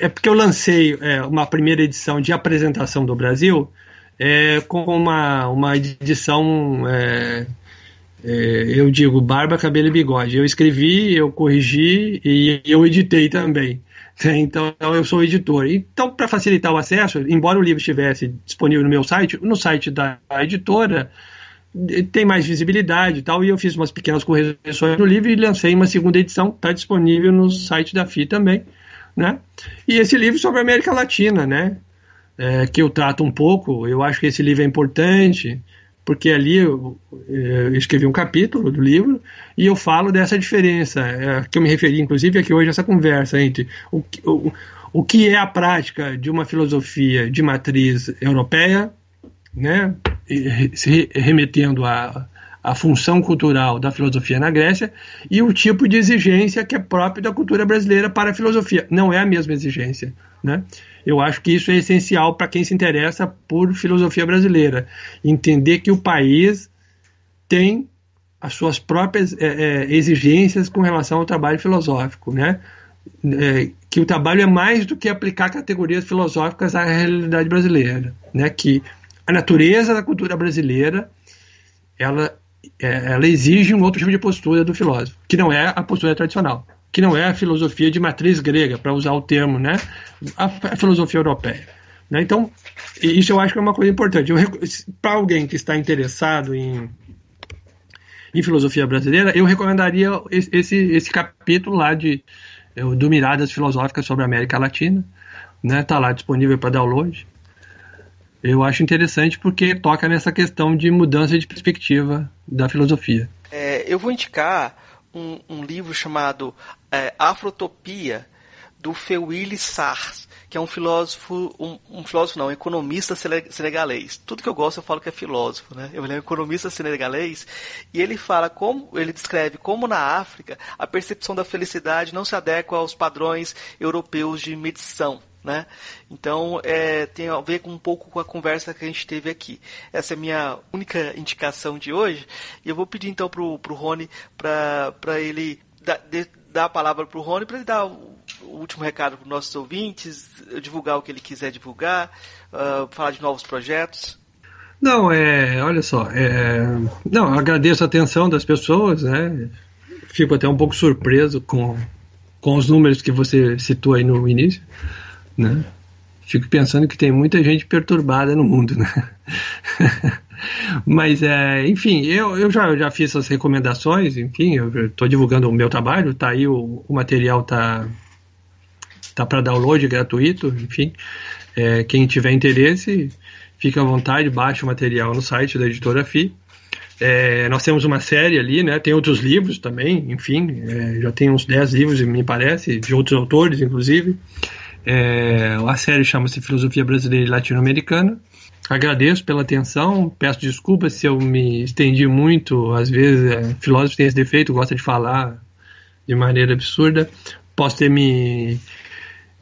é porque eu lancei é, uma primeira edição de apresentação do Brasil é, com uma, uma edição é, é, eu digo barba, cabelo e bigode. Eu escrevi, eu corrigi e eu editei também. <laughs> Então eu sou editor. Então, para facilitar o acesso, embora o livro estivesse disponível no meu site, no site da editora tem mais visibilidade e tal, e eu fiz umas pequenas correções no livro e lancei uma segunda edição, está disponível no site da FI também, né? E esse livro sobre a América Latina, né? É, que eu trato um pouco, eu acho que esse livro é importante, porque ali eu, eh, eu, escrevi um capítulo do livro e eu falo dessa diferença, é, que eu me referi inclusive aqui é hoje essa conversa entre o, o, o que é a prática de uma filosofia de matriz europeia, né, se remetendo à, a função cultural da filosofia na Grécia, e o tipo de exigência que é próprio da cultura brasileira para a filosofia. Não é a mesma exigência. Né? Eu acho que isso é essencial para quem se interessa por filosofia brasileira. Entender que o país tem as suas próprias é, é, exigências com relação ao trabalho filosófico, né? É, que o trabalho é mais do que aplicar categorias filosóficas à realidade brasileira, né? Que a natureza da cultura brasileira ela, é, ela exige um outro tipo de postura do filósofo, que não é a postura tradicional que não é a filosofia de matriz grega, para usar o termo, né? A, a filosofia europeia. Né? Então, isso eu acho que é uma coisa importante. Para alguém que está interessado em, em filosofia brasileira, eu recomendaria esse, esse capítulo lá de, é, do Miradas Filosóficas sobre a América Latina. Está né? Tá lá disponível para download. Eu acho interessante porque toca nessa questão de mudança de perspectiva da filosofia. É, eu vou indicar um, um livro chamado é, Afrotopia, do Feuille Sars, que é um filósofo, um, um filósofo não, um economista senegalês. Tudo que eu gosto eu falo que é filósofo, né? Ele é um economista senegalês e ele fala como, ele descreve como na África a percepção da felicidade não se adequa aos padrões europeus de medição. Né? Então é, tem a ver com um pouco com a conversa que a gente teve aqui. Essa é a minha única indicação de hoje. E eu vou pedir então pro, pro Rony para ele dar, dar a palavra pro Rony para ele dar o, o último recado para nossos ouvintes, divulgar o que ele quiser divulgar, uh, falar de novos projetos. Não, é, olha só, é, não, agradeço a atenção das pessoas, né? Fico até um pouco surpreso com, com os números que você citou aí no início né? Fico pensando que tem muita gente perturbada no mundo, né? <laughs> Mas, é, enfim, eu, eu, já, eu já fiz essas recomendações, enfim, eu estou divulgando o meu trabalho, tá aí o, o material tá, tá para download gratuito, enfim. É, quem tiver interesse, fica à vontade, baixa o material no site da editora FI. É, nós temos uma série ali, né? Tem outros livros também, enfim, é, já tem uns 10 livros, me parece, de outros autores, inclusive. É, a série chama-se Filosofia Brasileira e Latino-Americana. Agradeço pela atenção, peço desculpas se eu me estendi muito. Às vezes, é, filósofo tem esse defeito, gosta de falar de maneira absurda. Posso ter me,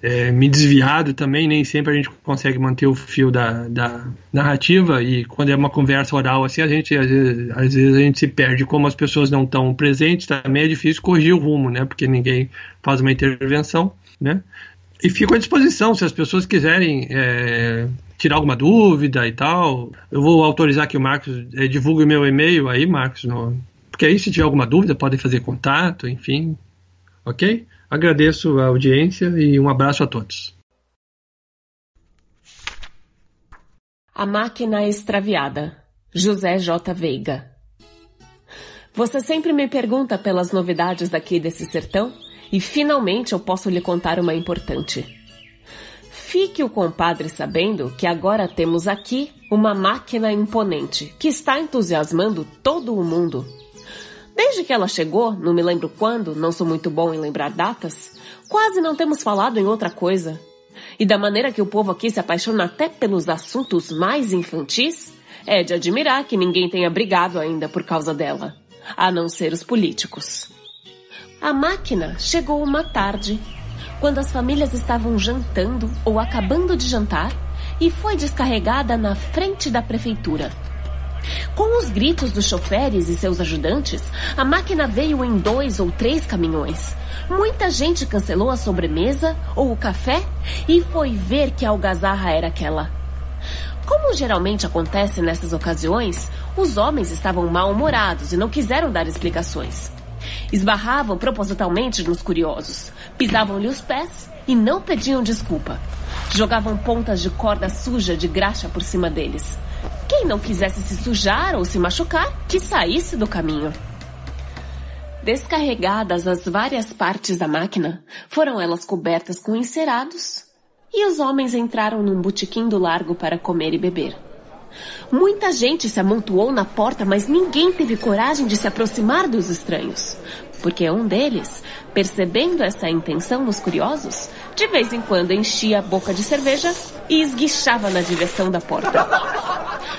é, me desviado também, nem sempre a gente consegue manter o fio da, da narrativa. E quando é uma conversa oral assim, a gente, às vezes, às vezes a gente se perde. Como as pessoas não estão presentes, também é difícil corrigir o rumo, né? Porque ninguém faz uma intervenção, né? E fico à disposição, se as pessoas quiserem é, tirar alguma dúvida e tal. Eu vou autorizar que o Marcos é, divulgue o meu e-mail aí, Marcos. No... Porque aí, se tiver alguma dúvida, podem fazer contato, enfim. Ok? Agradeço a audiência e um abraço a todos. A Máquina Extraviada, José J. Veiga. Você sempre me pergunta pelas novidades daqui desse sertão? E finalmente eu posso lhe contar uma importante. Fique o compadre sabendo que agora temos aqui uma máquina imponente que está entusiasmando todo o mundo. Desde que ela chegou, não me lembro quando, não sou muito bom em lembrar datas, quase não temos falado em outra coisa. E da maneira que o povo aqui se apaixona até pelos assuntos mais infantis, é de admirar que ninguém tenha brigado ainda por causa dela, a não ser os políticos. A máquina chegou uma tarde, quando as famílias estavam jantando ou acabando de jantar, e foi descarregada na frente da prefeitura. Com os gritos dos choferes e seus ajudantes, a máquina veio em dois ou três caminhões. Muita gente cancelou a sobremesa ou o café e foi ver que algazarra era aquela. Como geralmente acontece nessas ocasiões, os homens estavam mal-humorados e não quiseram dar explicações. Esbarravam propositalmente nos curiosos, pisavam-lhe os pés e não pediam desculpa. Jogavam pontas de corda suja de graxa por cima deles. Quem não quisesse se sujar ou se machucar, que saísse do caminho. Descarregadas as várias partes da máquina, foram elas cobertas com encerados e os homens entraram num botequim do largo para comer e beber. Muita gente se amontoou na porta, mas ninguém teve coragem de se aproximar dos estranhos. Porque um deles, percebendo essa intenção nos curiosos, de vez em quando enchia a boca de cerveja e esguichava na direção da porta.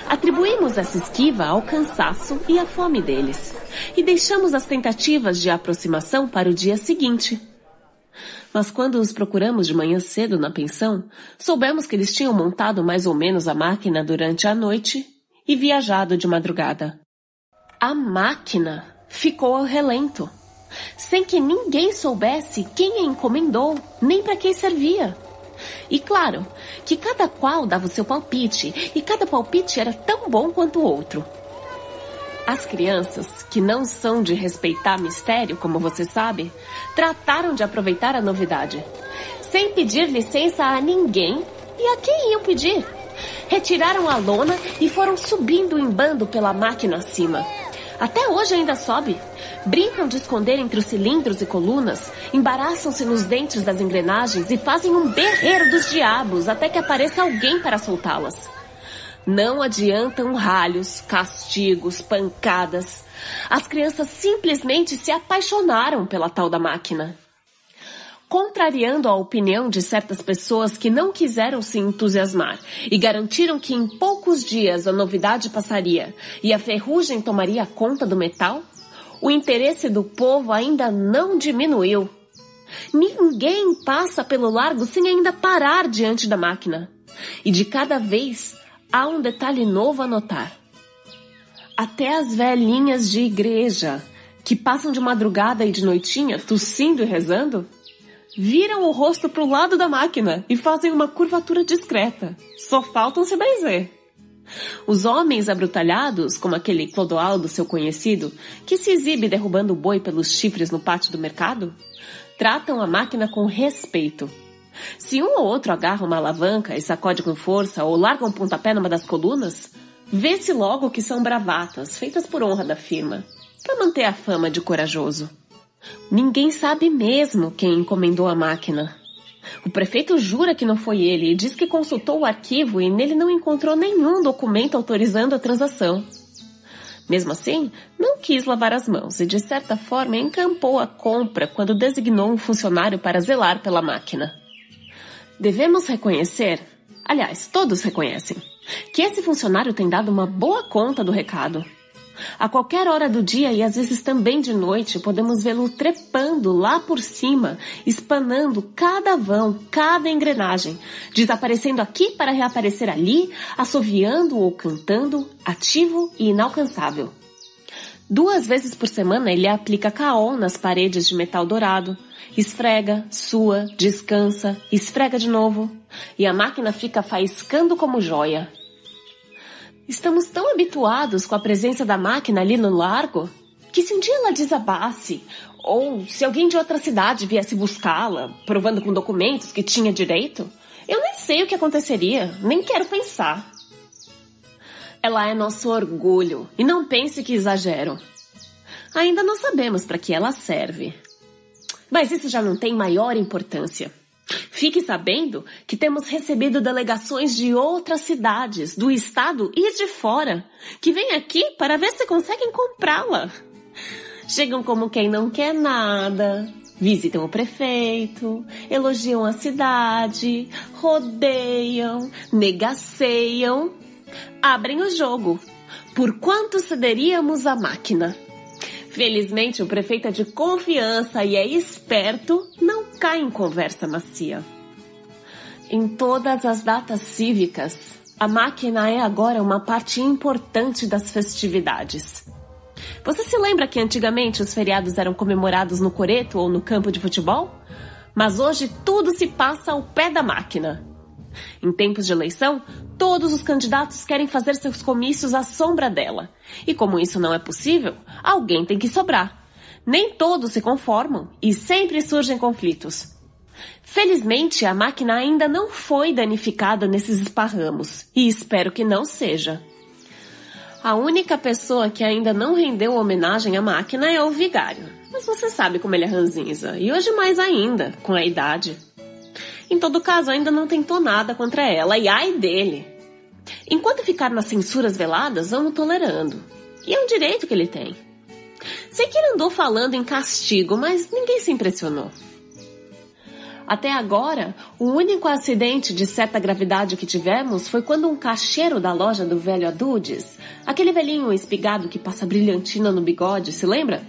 Atribuímos essa esquiva ao cansaço e à fome deles. E deixamos as tentativas de aproximação para o dia seguinte, mas quando os procuramos de manhã cedo na pensão, soubemos que eles tinham montado mais ou menos a máquina durante a noite e viajado de madrugada. A máquina ficou ao relento, sem que ninguém soubesse quem a encomendou, nem para quem servia. E claro, que cada qual dava o seu palpite, e cada palpite era tão bom quanto o outro. As crianças, que não são de respeitar mistério, como você sabe, trataram de aproveitar a novidade. Sem pedir licença a ninguém, e a quem iam pedir? Retiraram a lona e foram subindo em bando pela máquina acima. Até hoje ainda sobe. Brincam de esconder entre os cilindros e colunas, embaraçam-se nos dentes das engrenagens e fazem um berreiro dos diabos até que apareça alguém para soltá-las. Não adiantam ralhos, castigos, pancadas. As crianças simplesmente se apaixonaram pela tal da máquina. Contrariando a opinião de certas pessoas que não quiseram se entusiasmar e garantiram que em poucos dias a novidade passaria e a ferrugem tomaria conta do metal, o interesse do povo ainda não diminuiu. Ninguém passa pelo largo sem ainda parar diante da máquina. E de cada vez, há um detalhe novo a notar. Até as velhinhas de igreja, que passam de madrugada e de noitinha, tossindo e rezando, viram o rosto para o lado da máquina e fazem uma curvatura discreta. Só faltam se benzer. Os homens abrutalhados, como aquele Clodoaldo, seu conhecido, que se exibe derrubando o boi pelos chifres no pátio do mercado, tratam a máquina com respeito se um ou outro agarra uma alavanca e sacode com força ou larga um pontapé numa das colunas, vê-se logo que são bravatas feitas por honra da firma, para manter a fama de corajoso. Ninguém sabe mesmo quem encomendou a máquina. O prefeito jura que não foi ele e diz que consultou o arquivo e nele não encontrou nenhum documento autorizando a transação. Mesmo assim, não quis lavar as mãos e, de certa forma, encampou a compra quando designou um funcionário para zelar pela máquina. Devemos reconhecer, aliás, todos reconhecem, que esse funcionário tem dado uma boa conta do recado. A qualquer hora do dia e às vezes também de noite, podemos vê-lo trepando lá por cima, espanando cada vão, cada engrenagem, desaparecendo aqui para reaparecer ali, assoviando ou cantando, ativo e inalcançável. Duas vezes por semana ele aplica caol nas paredes de metal dourado, Esfrega, sua, descansa, esfrega de novo e a máquina fica faiscando como joia. Estamos tão habituados com a presença da máquina ali no largo que se um dia ela desabasse ou se alguém de outra cidade viesse buscá-la, provando com documentos que tinha direito, eu nem sei o que aconteceria, nem quero pensar. Ela é nosso orgulho e não pense que exagero. Ainda não sabemos para que ela serve. Mas isso já não tem maior importância. Fique sabendo que temos recebido delegações de outras cidades, do estado e de fora, que vêm aqui para ver se conseguem comprá-la. Chegam como quem não quer nada, visitam o prefeito, elogiam a cidade, rodeiam, negaceiam, abrem o jogo. Por quanto cederíamos a máquina? Felizmente, o prefeito é de confiança e é esperto, não cai em conversa macia. Em todas as datas cívicas, a máquina é agora uma parte importante das festividades. Você se lembra que antigamente os feriados eram comemorados no coreto ou no campo de futebol? Mas hoje tudo se passa ao pé da máquina. Em tempos de eleição, todos os candidatos querem fazer seus comícios à sombra dela. E como isso não é possível, alguém tem que sobrar. Nem todos se conformam e sempre surgem conflitos. Felizmente, a máquina ainda não foi danificada nesses esparramos e espero que não seja. A única pessoa que ainda não rendeu homenagem à máquina é o vigário. Mas você sabe como ele é ranzinza, e hoje mais ainda, com a idade. Em todo caso, ainda não tentou nada contra ela e ai dele. Enquanto ficar nas censuras veladas, vamos tolerando. E é um direito que ele tem. Sei que ele andou falando em castigo, mas ninguém se impressionou. Até agora, o único acidente de certa gravidade que tivemos foi quando um caixeiro da loja do velho Adudes, aquele velhinho espigado que passa brilhantina no bigode, se lembra?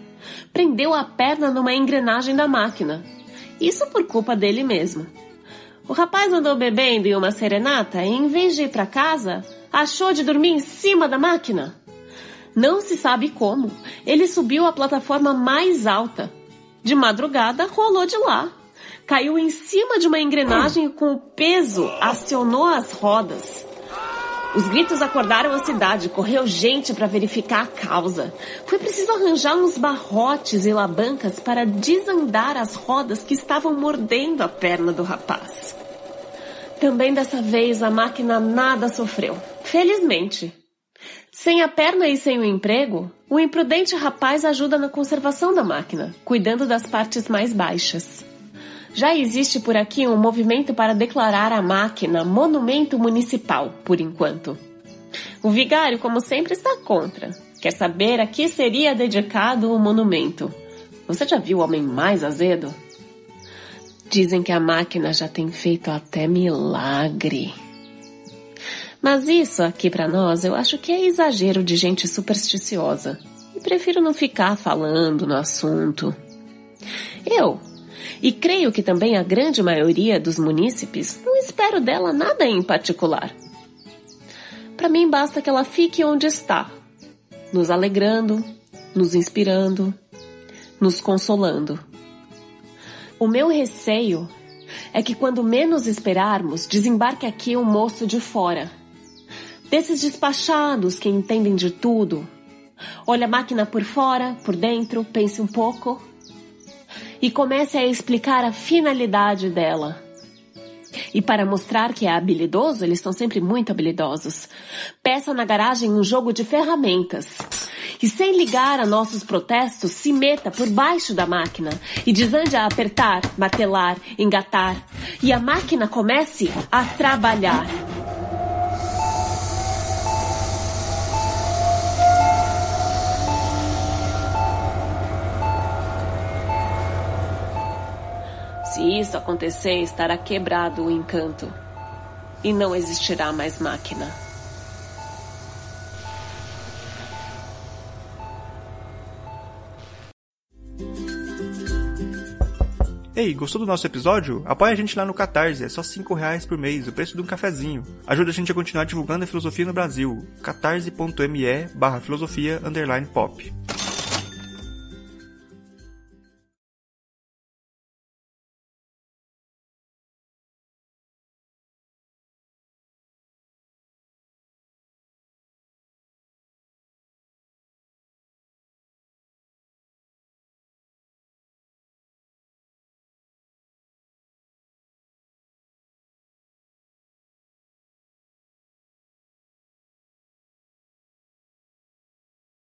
Prendeu a perna numa engrenagem da máquina. Isso por culpa dele mesmo. O rapaz andou bebendo em uma serenata e, em vez de ir para casa, achou de dormir em cima da máquina. Não se sabe como, ele subiu a plataforma mais alta. De madrugada, rolou de lá. Caiu em cima de uma engrenagem e, com o peso, acionou as rodas. Os gritos acordaram a cidade, correu gente para verificar a causa. Foi preciso arranjar uns barrotes e labancas para desandar as rodas que estavam mordendo a perna do rapaz. Também dessa vez a máquina nada sofreu. Felizmente. Sem a perna e sem o emprego, o imprudente rapaz ajuda na conservação da máquina, cuidando das partes mais baixas. Já existe por aqui um movimento para declarar a máquina monumento municipal, por enquanto. O vigário, como sempre, está contra. Quer saber a que seria dedicado o monumento? Você já viu o homem mais azedo? Dizem que a máquina já tem feito até milagre. Mas isso aqui para nós eu acho que é exagero de gente supersticiosa. E prefiro não ficar falando no assunto. Eu, e creio que também a grande maioria dos munícipes não espero dela nada em particular. Para mim basta que ela fique onde está, nos alegrando, nos inspirando, nos consolando. O meu receio é que quando menos esperarmos, desembarque aqui um moço de fora. Desses despachados que entendem de tudo. Olha a máquina por fora, por dentro, pense um pouco e comece a explicar a finalidade dela. E para mostrar que é habilidoso, eles estão sempre muito habilidosos. Peça na garagem um jogo de ferramentas. E sem ligar a nossos protestos, se meta por baixo da máquina e desande a apertar, martelar, engatar. E a máquina comece a trabalhar. Se isso acontecer, estará quebrado o encanto e não existirá mais máquina. Ei, gostou do nosso episódio? Apoie a gente lá no Catarse, é só 5 reais por mês, o preço de um cafezinho. Ajuda a gente a continuar divulgando a filosofia no Brasil. catarse.me barra filosofia underline pop.